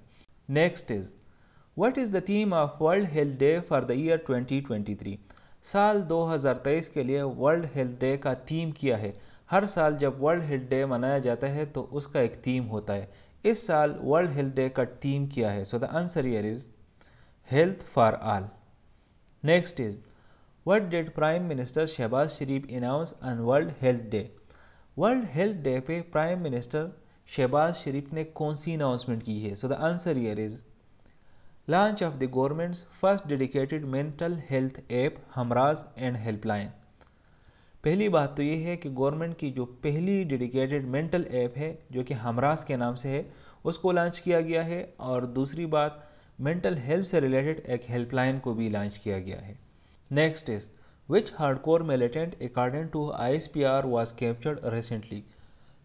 next is what is the theme of World Health Day for the year 2023 साल 2023 के लिए वर्ल्ड हेल्थ डे का थीम किया है हर साल जब वर्ल्ड हेल्थ डे मनाया जाता है तो उसका एक थीम होता है इस साल वर्ल्ड हेल्थ डे का थीम क्या है so the answer year is health for all next is what did prime minister Shehbaz Sharif announce on World Health Day World Health Day पे प्राइम मिनिस्टर शहबाज शरीफ ने कौन सी अनाउंसमेंट की है so the answer year is launch of the government's first dedicated mental health app Humraaz and helpline पहली बात तो ये है कि गवर्नमेंट की जो पहली डेडिकेटेड मेंटल ऐप है जो कि हमराज के नाम से है उसको लॉन्च किया गया है और दूसरी बात मेंटल हेल्थ से रिलेटेड एक हेल्पलाइन को भी लॉन्च किया गया है next is which hardcore militant according to I S P R was captured recently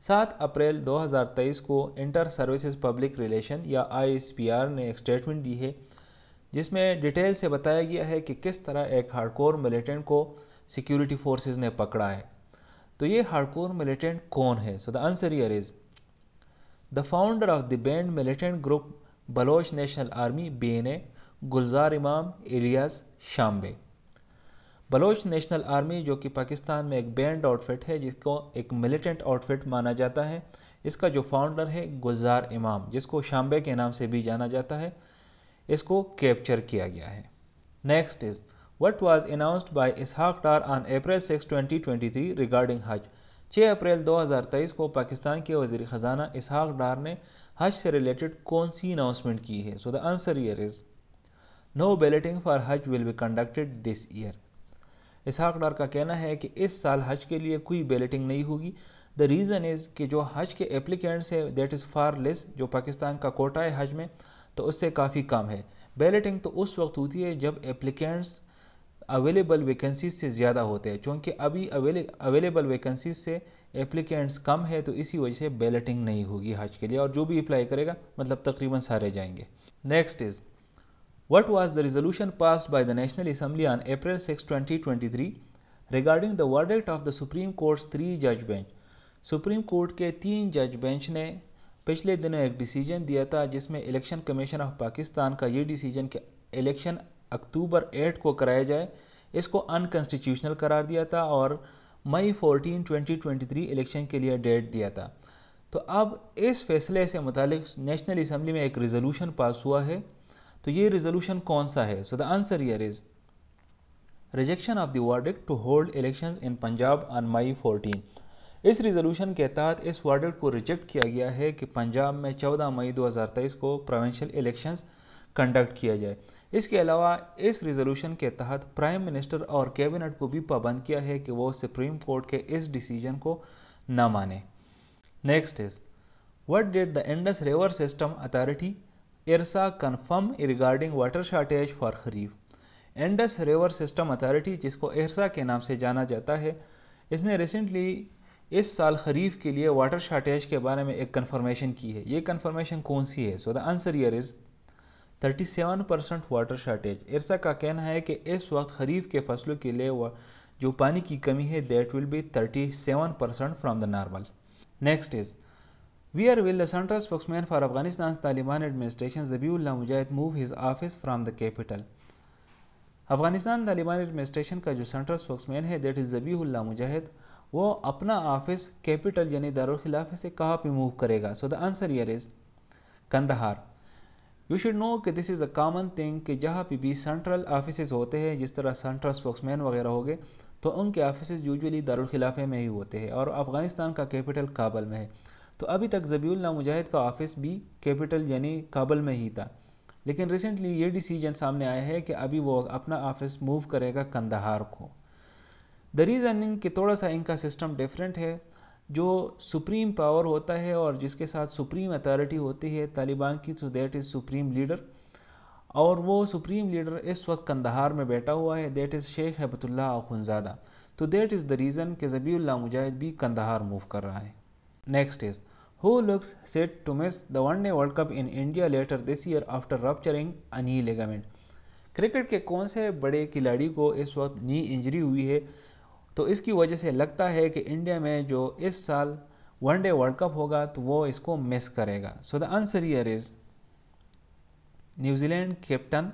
सात अप्रैल 2023 को इंटर सर्विसेज पब्लिक रिलेशन या आईएसपीआर ने एक स्टेटमेंट दी है जिसमें डिटेल से बताया गया है कि किस तरह एक हार्डकोर मिलिटेंट को सिक्योरिटी फोर्सेज ने पकड़ा है तो ये हार्डकोर मिलिटेंट कौन है so the answer year is the founder of the banned militant group Baloch National Army B A Gulzar Imam alias Shambe Baloch National Army जो कि पाकिस्तान में एक बैंड आउटफिट है जिसको एक मिलिटेंट आउटफिट माना जाता है इसका जो फाउंडर है गुलजार इमाम जिसको शाम्बे के नाम से भी जाना जाता है इसको कैप्चर किया गया है next is what was announced by Ishaq Dar on April 6, 2023 regarding हज 6 अप्रैल 2023 को पाकिस्तान के वजीर ख़जाना इसहाक डार ने हज से रिलेटेड कौन सी अनाउंसमेंट की है so the answer year is no balloting for Hajj will be conducted this year Ishaq Dar का कहना है कि इस साल हज के लिए कोई बैलेटिंग नहीं होगी द रीज़न इज़ कि जो हज के एप्लीकेंट्स है दैट इज़ फार लेस जो पाकिस्तान का कोटा है हज में तो उससे काफ़ी कम है बैलेटिंग तो उस वक्त होती है जब एप्लीकेंट्स अवेलेबल वैकेंसीज से ज़्यादा होते हैं क्योंकि अभी अवेले अवेलेबल वैकेंसीज से एप्लीकेंट्स कम है तो इसी वजह से बैलेटिंग नहीं होगी हज के लिए और जो भी अप्लाई करेगा मतलब तकरीबन सारे जाएंगे next is what the was passed resolution the National Assembly National April six twenty twenty three regarding the verdict of the supreme Court three जज बेंच सुप्रीम कोर्ट के तीन जज बेंच ने पिछले दिनों एक डिसीजन दिया था जिसमें इलेक्शन कमीशन ऑफ पाकिस्तान का ये डिसीजन कि इलेक्शन अक्टूबर 8 को कराया जाए इसको अनकॉन्स्टिट्यूशनल करार दिया था और मई 14 2023 इलेक्शन के लिए डेट दिया था तो अब इस फैसले से मुतलिक नेशनल असम्बली में एक रेजोलूशन पास हुआ है तो ये रेजोलूशन कौन सा है so the answer year is rejection of the verdict to hold election in Punjab on May fourteen इस रिजोल्यूशन के तहत इस वार्डिक्ट को रिजेक्ट किया गया है कि पंजाब में 14 मई 2023 को प्रोवेंशल इलेक्शंस कंडक्ट किया जाए इसके अलावा इस रिजोल्यूशन के तहत प्राइम मिनिस्टर और कैबिनेट को भी पाबंद किया है कि वो सुप्रीम कोर्ट के इस डिसीजन को न माने next is what did the Indus River System Authority IRSA confirm regarding water shortage for kharif Indus River System Authority जिसको एहसा के नाम से जाना जाता है इसने रिसेंटली इस साल खरीफ के लिए वाटर शार्टेज के बारे में एक कन्फर्मेशन की है ये कन्फर्मेशन कौन सी है so the answer year is 37 percent water shortage IRSA का कहना है कि इस वक्त खरीफ के फसलों के लिए जो पानी की कमी है that will be 37 percent from the normal next is where will central spokesman for Afghanistan Taliban administration Zabiullah Mujahid move his office from the capital Afghanistan Taliban administration का जो सेंट्रल स्पोक्समैन है दैट इज़ जबीहुल्ला मुजाहिद वो अपना ऑफिस कैपिटल यानी दारखिलाफे से कहाँ पर मूव करेगा so the answer year is Kandahar you should know कि this is a common thing कि जहाँ पे भी सेंट्रल ऑफिस होते हैं जिस तरह सेंट्रल स्पोक्समैन वगैरह हो गए तो उनके ऑफिस यूजली दारखिलाफे में ही होते हैं और अफ़गानिस्तान का कैपिटल काबल में है तो अभी तक जबील्ला मुजाहिद का ऑफिस भी कैपिटल यानी काबल में ही था लेकिन रिसेंटली ये डिसीजन सामने आया है कि अभी वो अपना ऑफिस मूव करेगा कंदहार को द रीज़निंग कि थोड़ा सा इनका सिस्टम डिफरेंट है जो सुप्रीम पावर होता है और जिसके साथ सुप्रीम अथॉरिटी होती है तालिबान की तो देट इज़ सुप्रीम लीडर और वो सुप्रीम लीडर इस वक्त कंदहार में बैठा हुआ है देट इज़ शेख हबतुल्ला खुनजादा तो देट इज़ द रीज़न कि जबील्ला मुजाहिद भी कंदहार मूव कर रहा है next is who looks set to miss the one-day World Cup in India later this year after rupturing a cricket के कौन से बड़े खिलाड़ी को इस वक्त नी इंजरी हुई है तो इसकी वजह से लगता है कि इंडिया में जो इस साल वन डे वर्ल्ड कप होगा तो वो इसको मिस करेगा so the answer year is New Zealand captain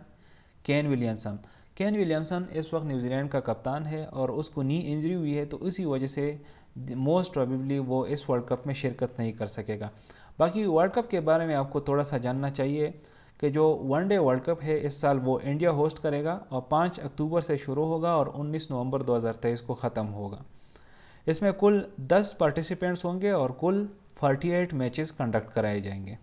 Kane Williamson Kane Williamson इस वक्त न्यूजीलैंड का कप्तान है और उसको नी इंजरी हुई है तो इसी वजह से मोस्ट प्रॉबली वो इस वर्ल्ड कप में शिरकत नहीं कर सकेगा बाकी वर्ल्ड कप के बारे में आपको थोड़ा सा जानना चाहिए कि जो वन डे वर्ल्ड कप है इस साल वो इंडिया होस्ट करेगा और 5 अक्टूबर से शुरू होगा और 19 नवंबर 2023 को ख़त्म होगा इसमें कुल 10 पार्टिसिपेंट्स होंगे और कुल 48 मैचेस कंडक्ट कराए जाएंगे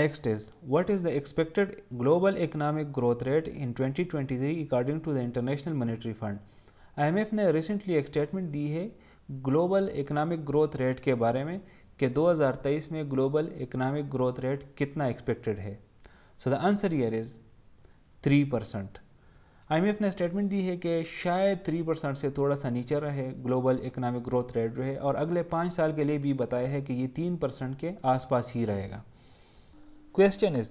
next is what is the expected global economic growth rate in 2023 according to the International Monetary Fund IMF ने रिसेंटली एक स्टेटमेंट दी है ग्लोबल इकोनॉमिक ग्रोथ रेट के बारे में कि 2023 में ग्लोबल इकोनॉमिक ग्रोथ रेट कितना एक्सपेक्टेड है so the answer year is three percent आई ने स्टेटमेंट दी है कि शायद थ्री परसेंट से थोड़ा सा नीचे रहे ग्लोबल इकनॉमिक ग्रोथ रेट रहे और अगले पाँच साल के लिए भी बताया है कि ये तीन परसेंट के आसपास ही रहेगा question is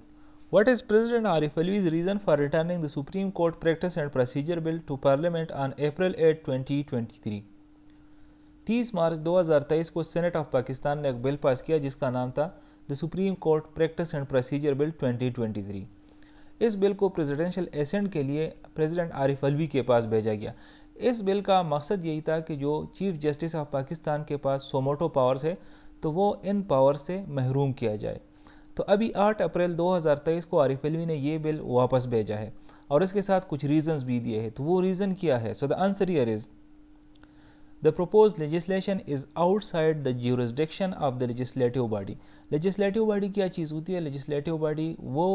what is President Arif Alvi's reason for returning the supreme Court Practice and Procedure Bill to parliament on April eight twenty twenty three तीस मार्च दो हज़ार तेईस को सेनेट ऑफ पाकिस्तान ने एक बिल पास किया जिसका नाम था the supreme Court Practice and Procedure Bill 2023 इस बिल को प्रेसिडेंशियल एसेंट के लिए प्रेसिडेंट आरिफ अलवी के पास भेजा गया इस बिल का मकसद यही था कि जो चीफ जस्टिस ऑफ पाकिस्तान के पास सोमोटो पावर्स है तो वो इन पावर्स से महरूम किया जाए तो अभी 8 अप्रैल 2023 को आरिफ अलवी ने ये बिल वापस भेजा है और इसके साथ कुछ रीजंस भी दिए हैं तो वो रीज़न क्या है so the answer year is The proposed legislation is outside the jurisdiction of the legislative body. Legislative body क्या चीज़ होती है legislative body वो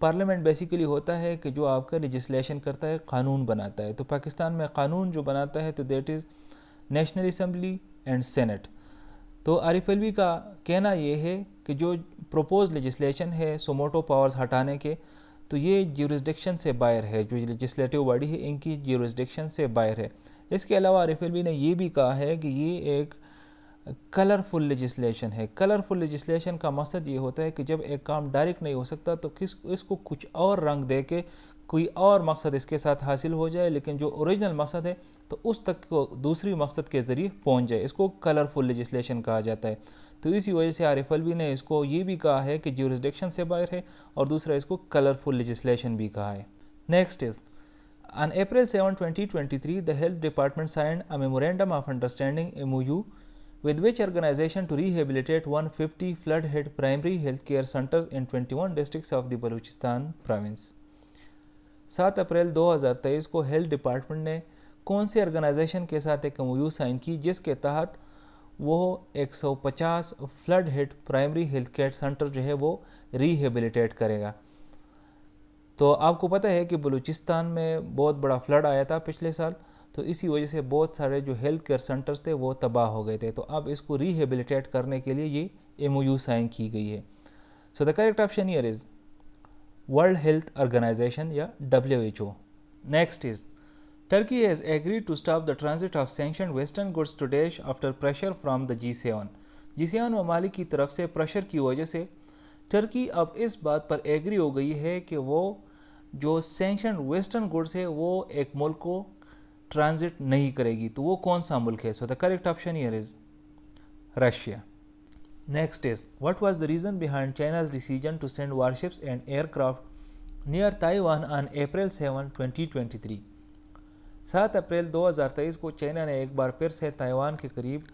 पार्लियामेंट बेसिकली होता है कि जो आपका लेजिस्लेशन करता है कानून बनाता है तो पाकिस्तान में कानून जो बनाता है तो that is National Assembly and Senate तो आरिफ अलवी का कहना ये है कि जो प्रपोज लेजिस्लेशन है सोमोटो पावर्स हटाने के तो ये ज्यूरिसडिक्शन से बाहर है जो लेजिस्टिव बॉडी है इनकी ज्यूरिसडिक्शन से बाहर है इसके अलावा आरिफ अलवी ने यह भी कहा है कि ये एक कलरफुल लेजिस्लेशन है कलरफुल लेजिस्लेशन का मकसद ये होता है कि जब एक काम डायरेक्ट नहीं हो सकता तो किस इसको कुछ और रंग दे के कोई और मकसद इसके साथ हासिल हो जाए लेकिन जो ओरिजिनल मकसद है तो उस तक को दूसरी मकसद के ज़रिए पहुंच जाए इसको कलरफुल लेजिस्लेशन कहा जाता है तो इसी वजह से आरिफ अलवी ने इसको ये भी कहा है कि ज्यूरिस्डिक्शन से बाहर है और दूसरा इसको कलरफुल लेजिस्लेशन भी कहा है next is On April 7, 2023, the Health Department signed a Memorandum of Understanding MOU with which organization to rehabilitate 150 flood hit primary health care centers in 21 districts of the Balochistan province. 7 अप्रैल 2023 को हेल्थ डिपार्टमेंट ने कौन से ऑर्गेनाइजेशन के साथ एक एमओयू साइन की जिसके तहत वो 150 flood hit primary health care centre जो है वो रिहेबिलिटेट करेगा तो आपको पता है कि बलूचिस्तान में बहुत बड़ा फ्लड आया था पिछले साल तो इसी वजह से बहुत सारे जो हेल्थ केयर सेंटर्स थे वो तबाह हो गए थे तो अब इसको रिहेबिलिटेट करने के लिए ये एम ओ साइन की गई है so the correct option here is World Health Organization या W H O next is agree to stop the transit of sanction western goods to dash after pressure from the G seven G seven ममालिक की तरफ से प्रेशर की वजह से टर्की अब इस बात पर एग्री हो गई है कि वो जो सेंक्शन वेस्टर्न गुड्स है वो एक मुल्क को ट्रांजिट नहीं करेगी तो वो कौन सा मुल्क है so the correct option here is Russia next is what was the reason behind China's decision to send warships and aircraft near Taiwan on April seven twenty twenty three सात अप्रैल दो हज़ार तेईस को चाइना ने एक बार फिर से ताइवान के करीब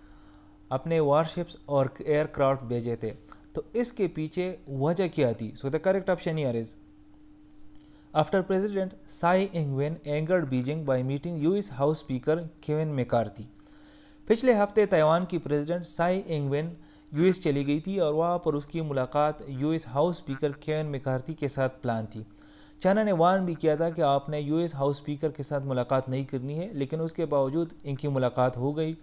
अपने वारशिप्स और एयरक्राफ्ट भेजे थे तो इसके पीछे वजह क्या थी so the correct option here is after President Tsai Ing-wen angered Beijing by meeting US House Speaker Kevin McCarthy. पिछले हफ्ते ताइवान की प्रेसिडेंट साई एंगवेन यूएस चली गई थी और वहाँ पर उसकी मुलाकात US house Speaker Kevin McCarthy के साथ प्लान थी चाइना ने वार्न भी किया था कि आपने यूएस हाउस स्पीकर के साथ मुलाकात नहीं करनी है लेकिन उसके बावजूद इनकी मुलाकात हो गई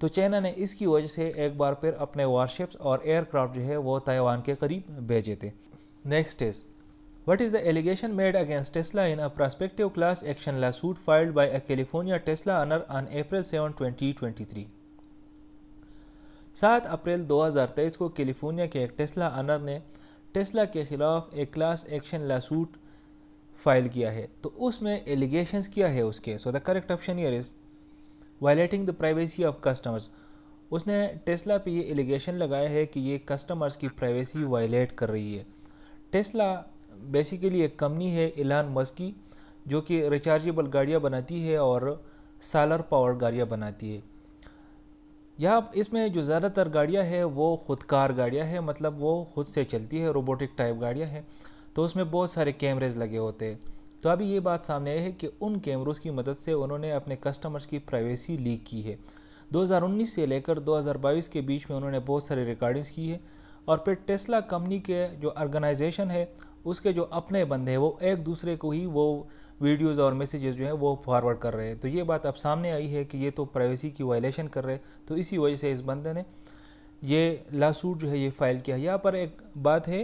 तो चाइना ने इसकी वजह से एक बार फिर अपने वारशिप्स और एयरक्राफ्ट जो है वो ताइवान के करीब भेजे थे next is What is the allegation made against Tesla in a prospective class action lawsuit filed by a California Tesla owner on April 7, 2023? सात अप्रैल 2023 को कैलिफोर्निया के एक टेस्ला अनर ने टेस्ला के खिलाफ एक क्लास एक्शन लासूट फाइल किया है तो उसमें एलिगेशंस किया है उसके so the correct option here is violating the privacy of customers उसने टेस्ला पे ये एलिगेशन लगाया है कि ये कस्टमर्स की प्राइवेसी वायलेट कर रही है टेस्ला बेसिकली एक कंपनी है एलान मस्क की जो कि रिचार्जेबल गाड़ियाँ बनाती है और सालर पावर गाड़ियाँ बनाती है यह इसमें जो ज़्यादातर गाड़ियाँ हैं वो खुदकार गाड़ियाँ हैं मतलब वो खुद से चलती है रोबोटिक टाइप गाड़ियाँ हैं तो उसमें बहुत सारे कैमरेज लगे होते हैं तो अभी ये बात सामने आई है कि उन कैमरोज़ की मदद से उन्होंने अपने कस्टमर्स की प्राइवेसी लीक की है 2019 से लेकर 2022 के बीच में उन्होंने बहुत सारे रिकॉर्डिंग्स की है और फिर टेस्ला कंपनी के जो ऑर्गेनाइजेशन है उसके जो अपने बंदे हैं वो एक दूसरे को ही वो वीडियोस और मैसेजेस जो है वो फॉरवर्ड कर रहे हैं तो ये बात अब सामने आई है कि ये तो प्राइवेसी की वायलेशन कर रहे हैं तो इसी वजह से इस बंदे ने ये लासूट जो है ये फाइल किया है यहाँ पर एक बात है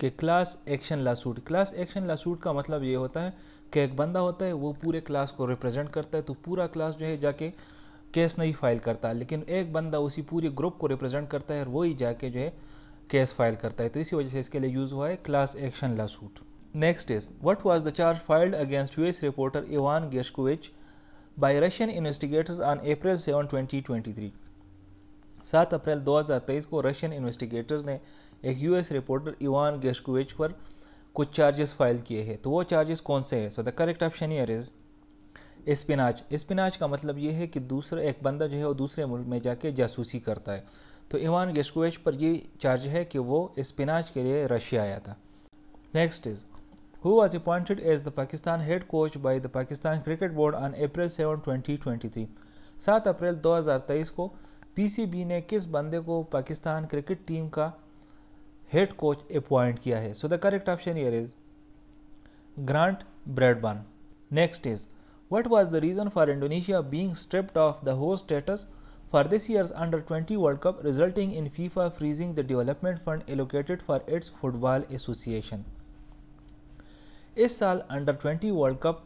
कि class action lawsuit class action lawsuit का मतलब ये होता है कि एक बंदा होता है वो पूरे क्लास को रिप्रेजेंट करता है तो पूरा क्लास जो है जाके केस नहीं फाइल करता लेकिन एक बंदा उसी पूरे ग्रुप को रिप्रेजेंट करता है और वही जाके जो है केस फाइल करता है तो इसी वजह से इसके लिए यूज़ हुआ है class action lawsuit next is what was the charge filed against US reporter Evan Gershkovich by Russian investigators on April seven twenty twenty three सात अप्रैल दो हज़ार तेईस को रशियन इन्वेस्टिगेटर्स ने एक यूएस रिपोर्टर इवान गेस्कोविच पर कुछ चार्जेस फाइल किए हैं तो वो चार्जेस कौन से हैं so the correct option here is espionage espionage का मतलब ये है कि दूसरा एक बंदा जो है वो दूसरे मुल्क में जाके जासूसी करता है तो इवान गेस्कोविच पर ये चार्ज है कि वो स्पिनाच के लिए रशिया आया था next is who was appointed as the Pakistan head coach by the Pakistan cricket Board on April seven twenty twenty three सात अप्रैल दो हज़ार तेईस को पी सी बी ने किस बंदे को पाकिस्तान क्रिकेट टीम का हेड कोच अपॉइंट किया है so the correct option here is Grant Bradburn next is what was the reason for Indonesia being stripped of the host status for this year's Under 20 World Cup, resulting in FIFA freezing the development fund allocated for its football association. इस साल अंडर 20 वर्ल्ड कप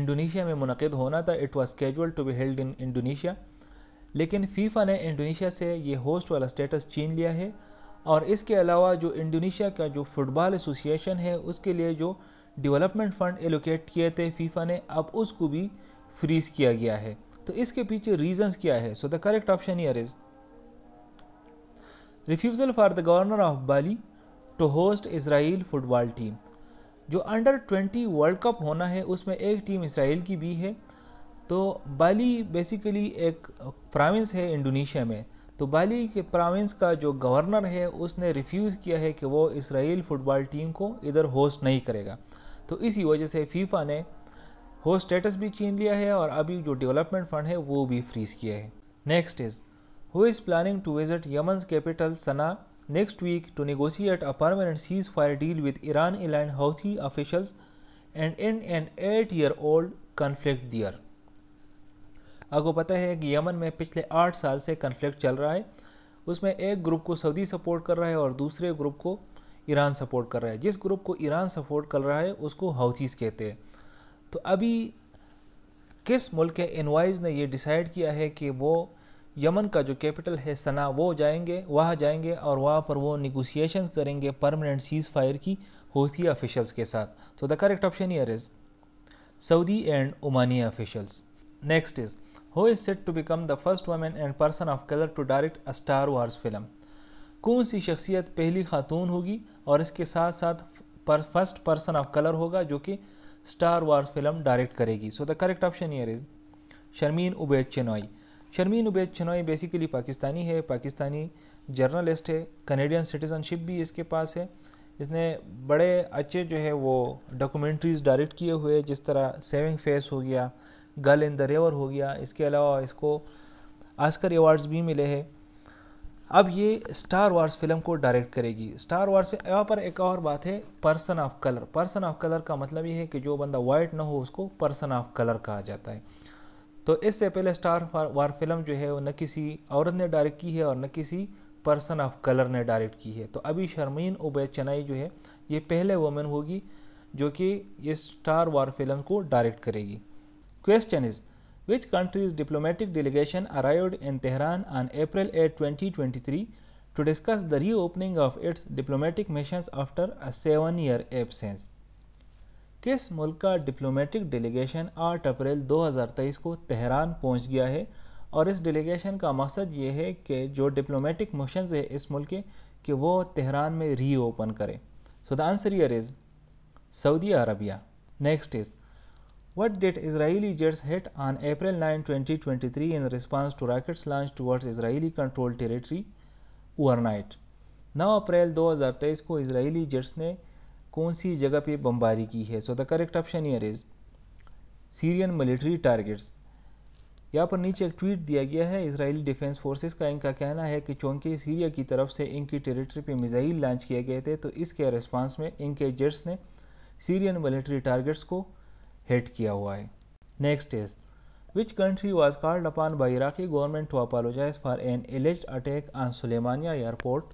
इंडोनेशिया में मुनद होना था इट वॉज कैजुअल to be held in Indonesia लेकिन फीफा ने इंडोनेशिया से ये होस्ट वाला स्टेटस छीन लिया है और इसके अलावा जो इंडोनेशिया का जो फुटबॉल एसोसिएशन है उसके लिए जो डेवलपमेंट फंड एलोकेट किए थे फीफा ने अब उसको भी फ्रीज़ किया गया है तो इसके पीछे रीजंस क्या है so the correct option here is refusal for the governor of Bali to host Israel football team जो अंडर ट्वेंटी वर्ल्ड कप होना है उसमें एक टीम इसराइल की भी है तो बाली बेसिकली एक प्राविंस है इंडोनेशिया में तो बाली के प्राविंस का जो गवर्नर है उसने रिफ्यूज़ किया है कि वो इसराइल फुटबॉल टीम को इधर होस्ट नहीं करेगा तो इसी वजह से फीफा ने हो स्टेटस भी छीन लिया है और अभी जो डेवलपमेंट फंड है वो भी फ्रीज किया है next is who is planning to visit Yemen capital Sanaa next week to negotiate a permanent ceasefire deal with Iran aligned Houthi officials and in an eight year old conflict there आपको पता है कि यमन में पिछले आठ साल से कन्फ्लिक्ट चल रहा है उसमें एक ग्रुप को सऊदी सपोर्ट कर रहा है और दूसरे ग्रुप को ईरान सपोर्ट कर रहा है जिस ग्रुप को ईरान सपोर्ट कर रहा है उसको हाउथीज़ कहते हैं तो अभी किस मुल्क के इन्वाइज़ ने ये डिसाइड किया है कि वो यमन का जो कैपिटल है सना वो जाएंगे वहाँ जाएंगे और वहाँ पर वो निगोसिएशन करेंगे परमानेंट सीज़ फायर की होती ऑफिशल्स के साथ तो the correct option here is Saudi and Omani officials next is who is set to become the first women and person of colour to direct a Star Wars film कौन सी शख्सियत पहली खातून होगी और इसके साथ साथ फर्स्ट पर्सन ऑफ कलर होगा जो कि स्टार वार्स फिल्म डायरेक्ट करेगी so the correct option here is Sharmeen Obaid Chinoy Sharmeen Obaid Chinoy basically Pakistani है पाकिस्तानी जर्नलिस्ट है कनेडियन सिटीजनशिप भी इसके पास है इसने बड़े अच्छे जो है वो डॉक्यूमेंट्रीज़ डायरेक्ट किए हुए जिस तरह सेविंग फेस हो गया गर्ल इन द रेवर हो गया इसके अलावा इसको आस्कर अवार्ड्स भी मिले हैं अब ये स्टार वार्स फिल्म को डायरेक्ट करेगी स्टार वार्स यहाँ पर एक और बात है person of colour person of colour का मतलब ये है कि जो बंदा वाइट ना हो उसको पर्सन ऑफ कलर कहा जाता है तो इससे पहले स्टार वार फिल्म जो है वो न किसी औरत ने डायरेक्ट की है और न किसी पर्सन ऑफ कलर ने डायरेक्ट की है तो अभी शर्मीन उबैद चनाई जो है ये पहले वुमेन होगी जो कि ये स्टार वार फिल्म को डायरेक्ट करेगी question is which country's diplomatic delegation arrived in Tehran on April 8, 2023 to discuss the reopening of its diplomatic missions after a seven-year absence. किस मुल्क का डिप्लोमेटिक डेलीगेशन 8 अप्रैल 2023 को तेहरान पहुंच गया है और इस डेलीगेशन का मकसद ये है कि जो डिप्लोमेटिक मिशन है इस मुल्क के कि वो तेहरान में रीओपन करें so the answer year is Saudi Arabia next is What did Israeli jets hit on April 9, 2023 in response to rockets launched towards Israeli controlled territory overnight? 9 अप्रैल 2023 को इसराइली जेट्स ने कौन सी जगह पे बमबारी की है so the correct option here is Syrian military targets यहाँ पर नीचे एक ट्वीट दिया गया है इसराइली डिफेंस फोर्सेस का इनका कहना है कि चूंकि सीरिया की तरफ से इनकी टेरिटरी पे मिज़ाइल लॉन्च किए गए थे तो इसके रिस्पांस में इनके जेट्स ने सीरियन मिलिट्री टारगेट्स को हेट किया हुआ है next is which country was called upon by Iraqi government to apologize for an alleged attack on Sulaymaniyah airport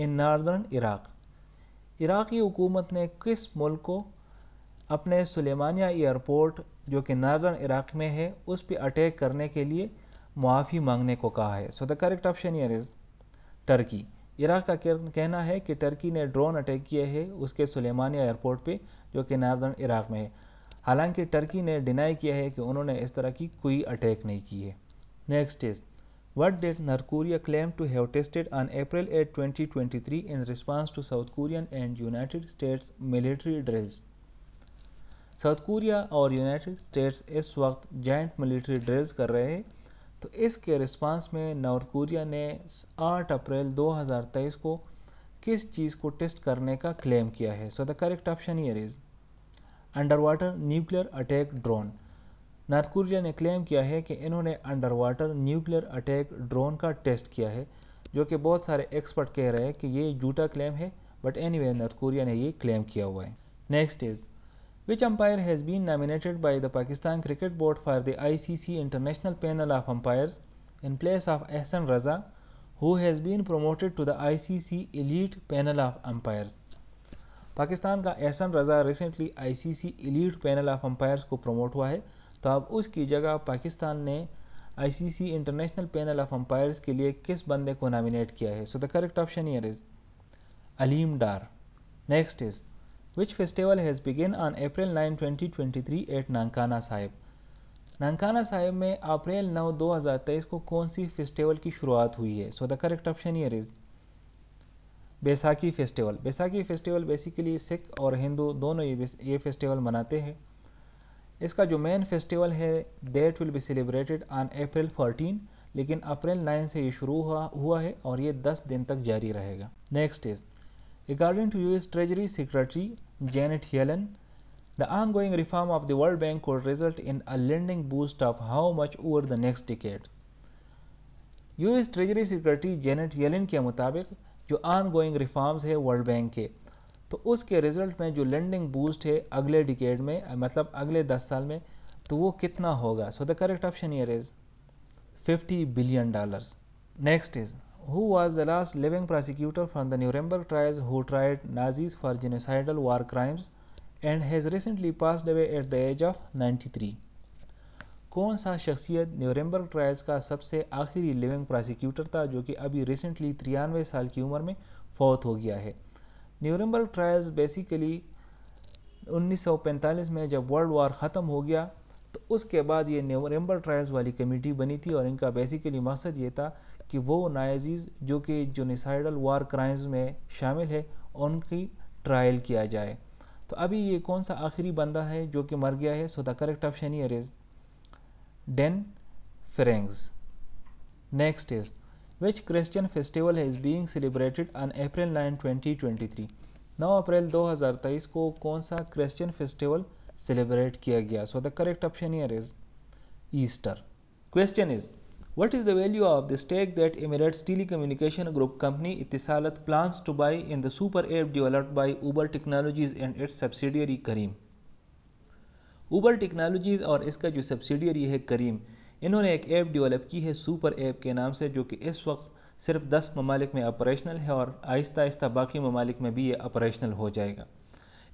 in northern Iraq Iraqi हुकूमत ने किस मुल्क को अपने सुलेमानिया एयरपोर्ट जो कि नार्दर्न इराक़ में है उस पर अटैक करने के लिए मुआफ़ी मांगने को कहा है so the correct option here is Turkey Iraq का कहना है कि टर्की ने ड्रोन अटैक किया है उसके सुलेमानिया एयरपोर्ट पे जो कि नार्दर्न इराक़ में है हालांकि टर्की ने डिनाई किया है कि उन्होंने इस तरह की कोई अटैक नहीं की है next is North Korea claim to have tested on April eight twenty twenty three in response to South Korean and United States military drills South Korea और यूनाइटेड स्टेट्स इस वक्त जॉइंट मिलिट्री ड्रिल्स कर रहे हैं तो इसके रिस्पांस में नॉर्थ कोरिया ने 8 अप्रैल 2023 को किस चीज़ को टेस्ट करने का क्लेम किया है so the correct option here is underwater nuclear attack drone North Korea ने क्लेम किया है कि इन्होंने underwater nuclear attack drone का टेस्ट किया है जो कि बहुत सारे एक्सपर्ट कह रहे हैं कि ये जूटा क्लेम है but anyway North Korea ने ये क्लेम किया हुआ है next is which umpire has been nominated by the Pakistan cricket board for the I C C international panel of umpires in place of Ehsan Raza who has been promoted to the I C C elite panel of umpires Pakistan का Ehsan Raza recently ICC elite panel of umpires को प्रमोट हुआ है तो अब उसकी जगह पाकिस्तान ने ICC international panel of umpires के लिए किस बंदे को नामिनेट किया है so the correct option here is Aleem Dar next is has began on April nine twenty twenty three at Nankana Sahib Nankana Sahib में अप्रैल हज़ार तेईस को कौन सी फेस्टिवल की शुरुआत हुई है so the correct option here is Baisakhi festival Baisakhi festival basically Sikh और हिंदू दोनों ये ये फेस्टिवल मनाते हैं इसका जो मेन फेस्टिवल है date will be celebrated on April 14 लेकिन अप्रैल 9 से ये शुरू हुआ हुआ है और ये 10 दिन तक जारी रहेगा next is according to US treasury secretary Janet Yellen The ongoing reform of the World bank could result in a lending boost of how much over the next decade? US treasury secretary Janet Yellen के मुताबिक जो आन गोइंग रिफॉर्म्स है वर्ल्ड बैंक के तो उसके रिजल्ट में जो लैंडिंग बूस्ट है अगले डिकेड में मतलब अगले दस साल में तो वो कितना होगा so the correct option here is fifty billion dollars next is who was the last living prosecutor from the Nuremberg trials who tried Nazis for genocidal war crimes and has recently passed away at the age of ninety three कौन सा शख्सियत न्यूरम्बर्ग ट्रायल्स का सबसे आखिरी लिविंग प्रोसिक्यूटर था जो कि अभी रिसेंटली तिरानवे साल की उम्र में फौत हो गया है न्यूरम्बर्ग ट्रायल्स बेसिकली 1945 में जब वर्ल्ड वार ख़त्म हो गया तो उसके बाद ये न्यूरेंबर्ग ट्रायल्स वाली कमेटी बनी थी और इनका बेसिकली मकसद ये था कि वो नायजीज़ जो कि जोनिसाइडल वार क्राइम्स में शामिल है उनकी ट्रायल किया जाए तो अभी ये कौन सा आखिरी बंदा है जो कि मर गया है so the correct option here is then pharynx. Next is which Christian festival is being celebrated on April 9, 2023? April अप्रैल 2023 को कौन सा क्रिश्चियन फेस्टिवल सेलिब्रेट किया गया so the correct option here is Easter What is the value of the stake that Emirates Telecommunication Group company Itisalat plans to buy in the Super app developed by Uber Technologies and its subsidiary Kareem? Uber technologies और इसका जो सब्सिडियरी है करीम इन्होंने एक ऐप डेवलप की है सुपर ऐप के नाम से जो कि इस वक्त सिर्फ दस ममालिक में ऑपरेशनल है और आहिस्ता आहिस्ता बाकी ममालिक में भी ये ऑपरेशनल हो जाएगा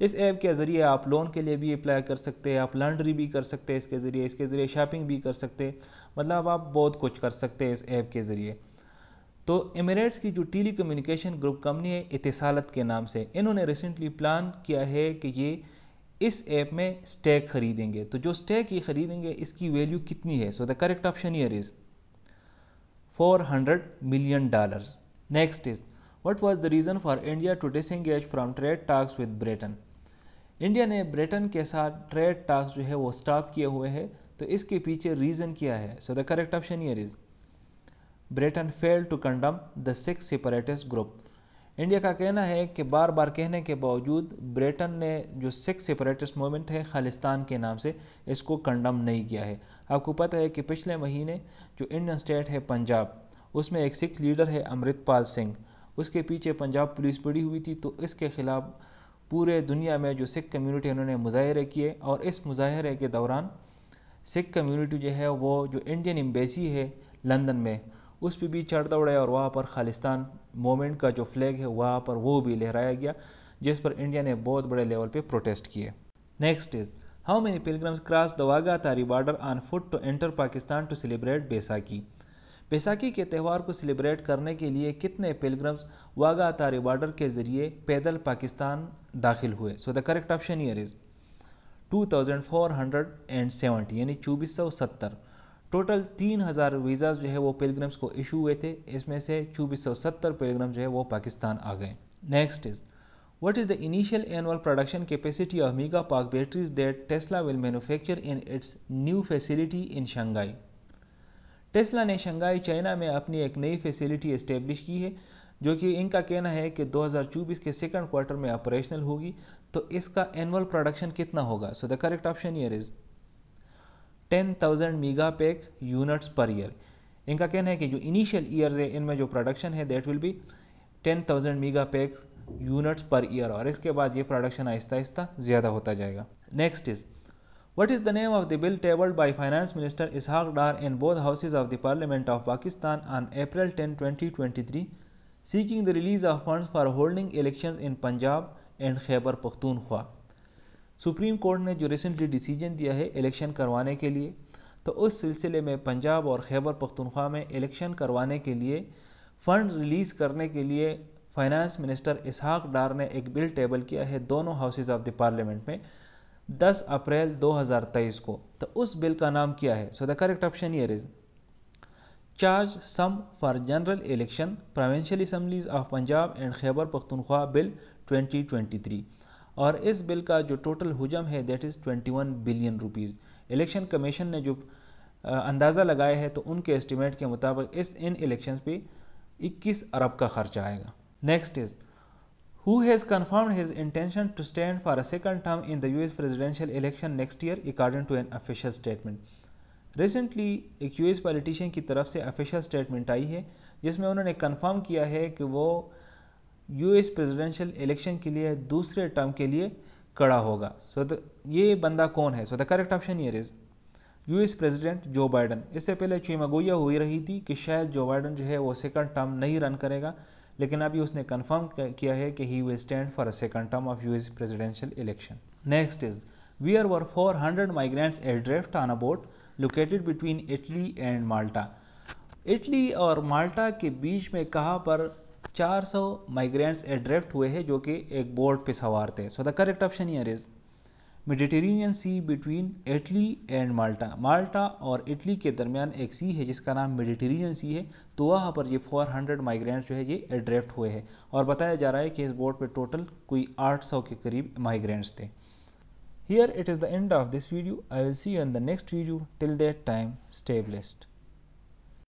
इस ऐप के ज़रिए आप लोन के लिए भी अप्लाई कर सकते हैं आप लॉन्ड्री भी कर सकते हैं इसके ज़रिए इसके ज़रिए शॉपिंग भी कर सकते हैं मतलब आप बहुत कुछ कर सकते हैं इस ऐप के ज़रिए तो एमिरेट्स की जो टेली कम्युनिकेशन ग्रुप कंपनी है इतिसालत के नाम से इन्होंने रिसेंटली प्लान किया है कि ये इस ऐप में स्टैक खरीदेंगे तो जो स्टैक ये खरीदेंगे इसकी वैल्यू कितनी है so the correct option here is 400 million dollars. Next is what was the reason for India to disengage from trade टास्क विद ब्रिटेन इंडिया ने ब्रिटेन के साथ ट्रेड टास्क जो है वो स्टॉप किए हुए है तो इसके पीछे रीज़न क्या है so the correct option here is Britain fail to condemn the Sikh separatist group India का कहना है कि बार बार कहने के बावजूद ब्रिटेन ने जो सिख सेपरेटिस्ट मूवमेंट है खालिस्तान के नाम से इसको कंडम नहीं किया है आपको पता है कि पिछले महीने जो इंडियन स्टेट है पंजाब उसमें एक सिख लीडर है अमृतपाल सिंह उसके पीछे पंजाब पुलिस पड़ी हुई थी तो इसके ख़िलाफ़ पूरे दुनिया में जो सिख कम्यूनिटी उन्होंने मुजाहरे किए और इस मुजाहरे के दौरान सिख कम्यूनिटी जो है वो जो इंडियन एम्बेसी है लंदन में उस पर भी चढ़ता उड़ाया और वहाँ पर खालिस्तान मोमेंट का जो फ्लैग है वहाँ पर वो भी लहराया गया जिस पर इंडिया ने बहुत बड़े लेवल पर प्रोटेस्ट किए next is how many pilgrims cross the Wagah Attari border on foot to enter Pakistan to celebrate Baisakhi Baisakhi के त्यौहार को सेलिब्रेट करने के लिए कितने पिलग्रम्स वागा तारी बॉर्डर के जरिए पैदल पाकिस्तान दाखिल हुए so the correct option here is two thousand four hundred and seventy यानी चौबीस सौ सत्तर टोटल तीन हज़ार वीज़ा जो है वो पिलग्रम्स को इशू हुए थे इसमें से चौबीस सौ सत्तर पिलग्रम जो है वो पाकिस्तान आ गए next is is the initial initial production capacity of mega pack batteries that Tesla will manufacture in its new facility in Shanghai Tesla ने शंघाई चाइना में अपनी एक नई फैसिलिटी इस्टेब्लिश की है जो कि इनका कहना है कि 2024 के सेकंड क्वार्टर में ऑपरेशनल होगी तो इसका एनुअल प्रोडक्शन कितना होगा so the correct option here is ten thousand mega pack units per year इनका कहना है कि जो इनिशियल ईयर्स है इनमें जो प्रोडक्शन है that will be thousand mega pack units per year और इसके बाद ये प्रोडक्शन आहिस्ता आहिस्ता ज़्यादा होता जाएगा next is what is the name of the bill tabled by finance minister Ishaq Dar in both houses of the parliament of Pakistan on April ten twenty three seeking the release of fund for holding election in Punjab and Khyber Pakhtunkhwa supreme court ने जो रिसेंटली डिसीजन दिया है इलेक्शन करवाने के लिए तो उस सिलसिले में पंजाब और खैबर पख्तनख्वा में इलेक्शन करवाने के लिए फ़ंड रिलीज़ करने के लिए फाइनेंस मिनिस्टर इसहाक डार ने एक बिल टेबल किया है दोनों हाउसेज ऑफ द पार्लियामेंट में 10 अप्रैल 2023 को तो उस बिल का नाम क्या है so the correct option here is charge sum for general election provincial assemblies of Punjab and Khyber Pakhtunkhwa bill 2023 और इस बिल का जो टोटल हुजम है that is 21 billion rupees election commission ने जो अंदाज़ा लगाया है तो उनके एस्टिमेट के मुताबिक इस इन इलेक्शन पे 21 अरब का खर्चा आएगा next is has confirm his intention to stand for a second term in the U S presidential election next year according to an official statement recently एक यू एस पॉलिटिशियन की तरफ से ऑफिशियल स्टेटमेंट आई है जिसमें उन्होंने कन्फर्म किया है कि वो यूएस प्रेसिडेंशियल इलेक्शन के लिए दूसरे टर्म के लिए कड़ा होगा सो तो द ये बंदा कौन है so the correct option here is US president Joe Biden इससे पहले चुईमागोया हुई रही थी कि शायद जो बाइडन जो है वो सेकंड टर्म नहीं रन करेगा लेकिन अभी उसने कंफर्म किया है कि he will stand for a second term of US presidential election next is where were four hundred migrants adrift on a boat located between Italy and Malta Italy और माल्टा के बीच में कहाँ पर 400 माइग्रेंट्स एड्रेफ्ट हुए हैं जो कि एक बोर्ड पे सवार थे so the correct option here is Mediterranean sea between Italy and Malta Malta और इटली के दरमियान एक सी है जिसका नाम मेडिटेरेनियन सी है तो वहाँ पर ये 400 माइग्रेंट्स जो है ये एड्रेफ्ट हुए हैं और बताया जा रहा है कि इस बोर्ड पे टोटल कोई 800 के करीब माइग्रेंट्स थे here it is the end of this video I will see you the next video till that time time,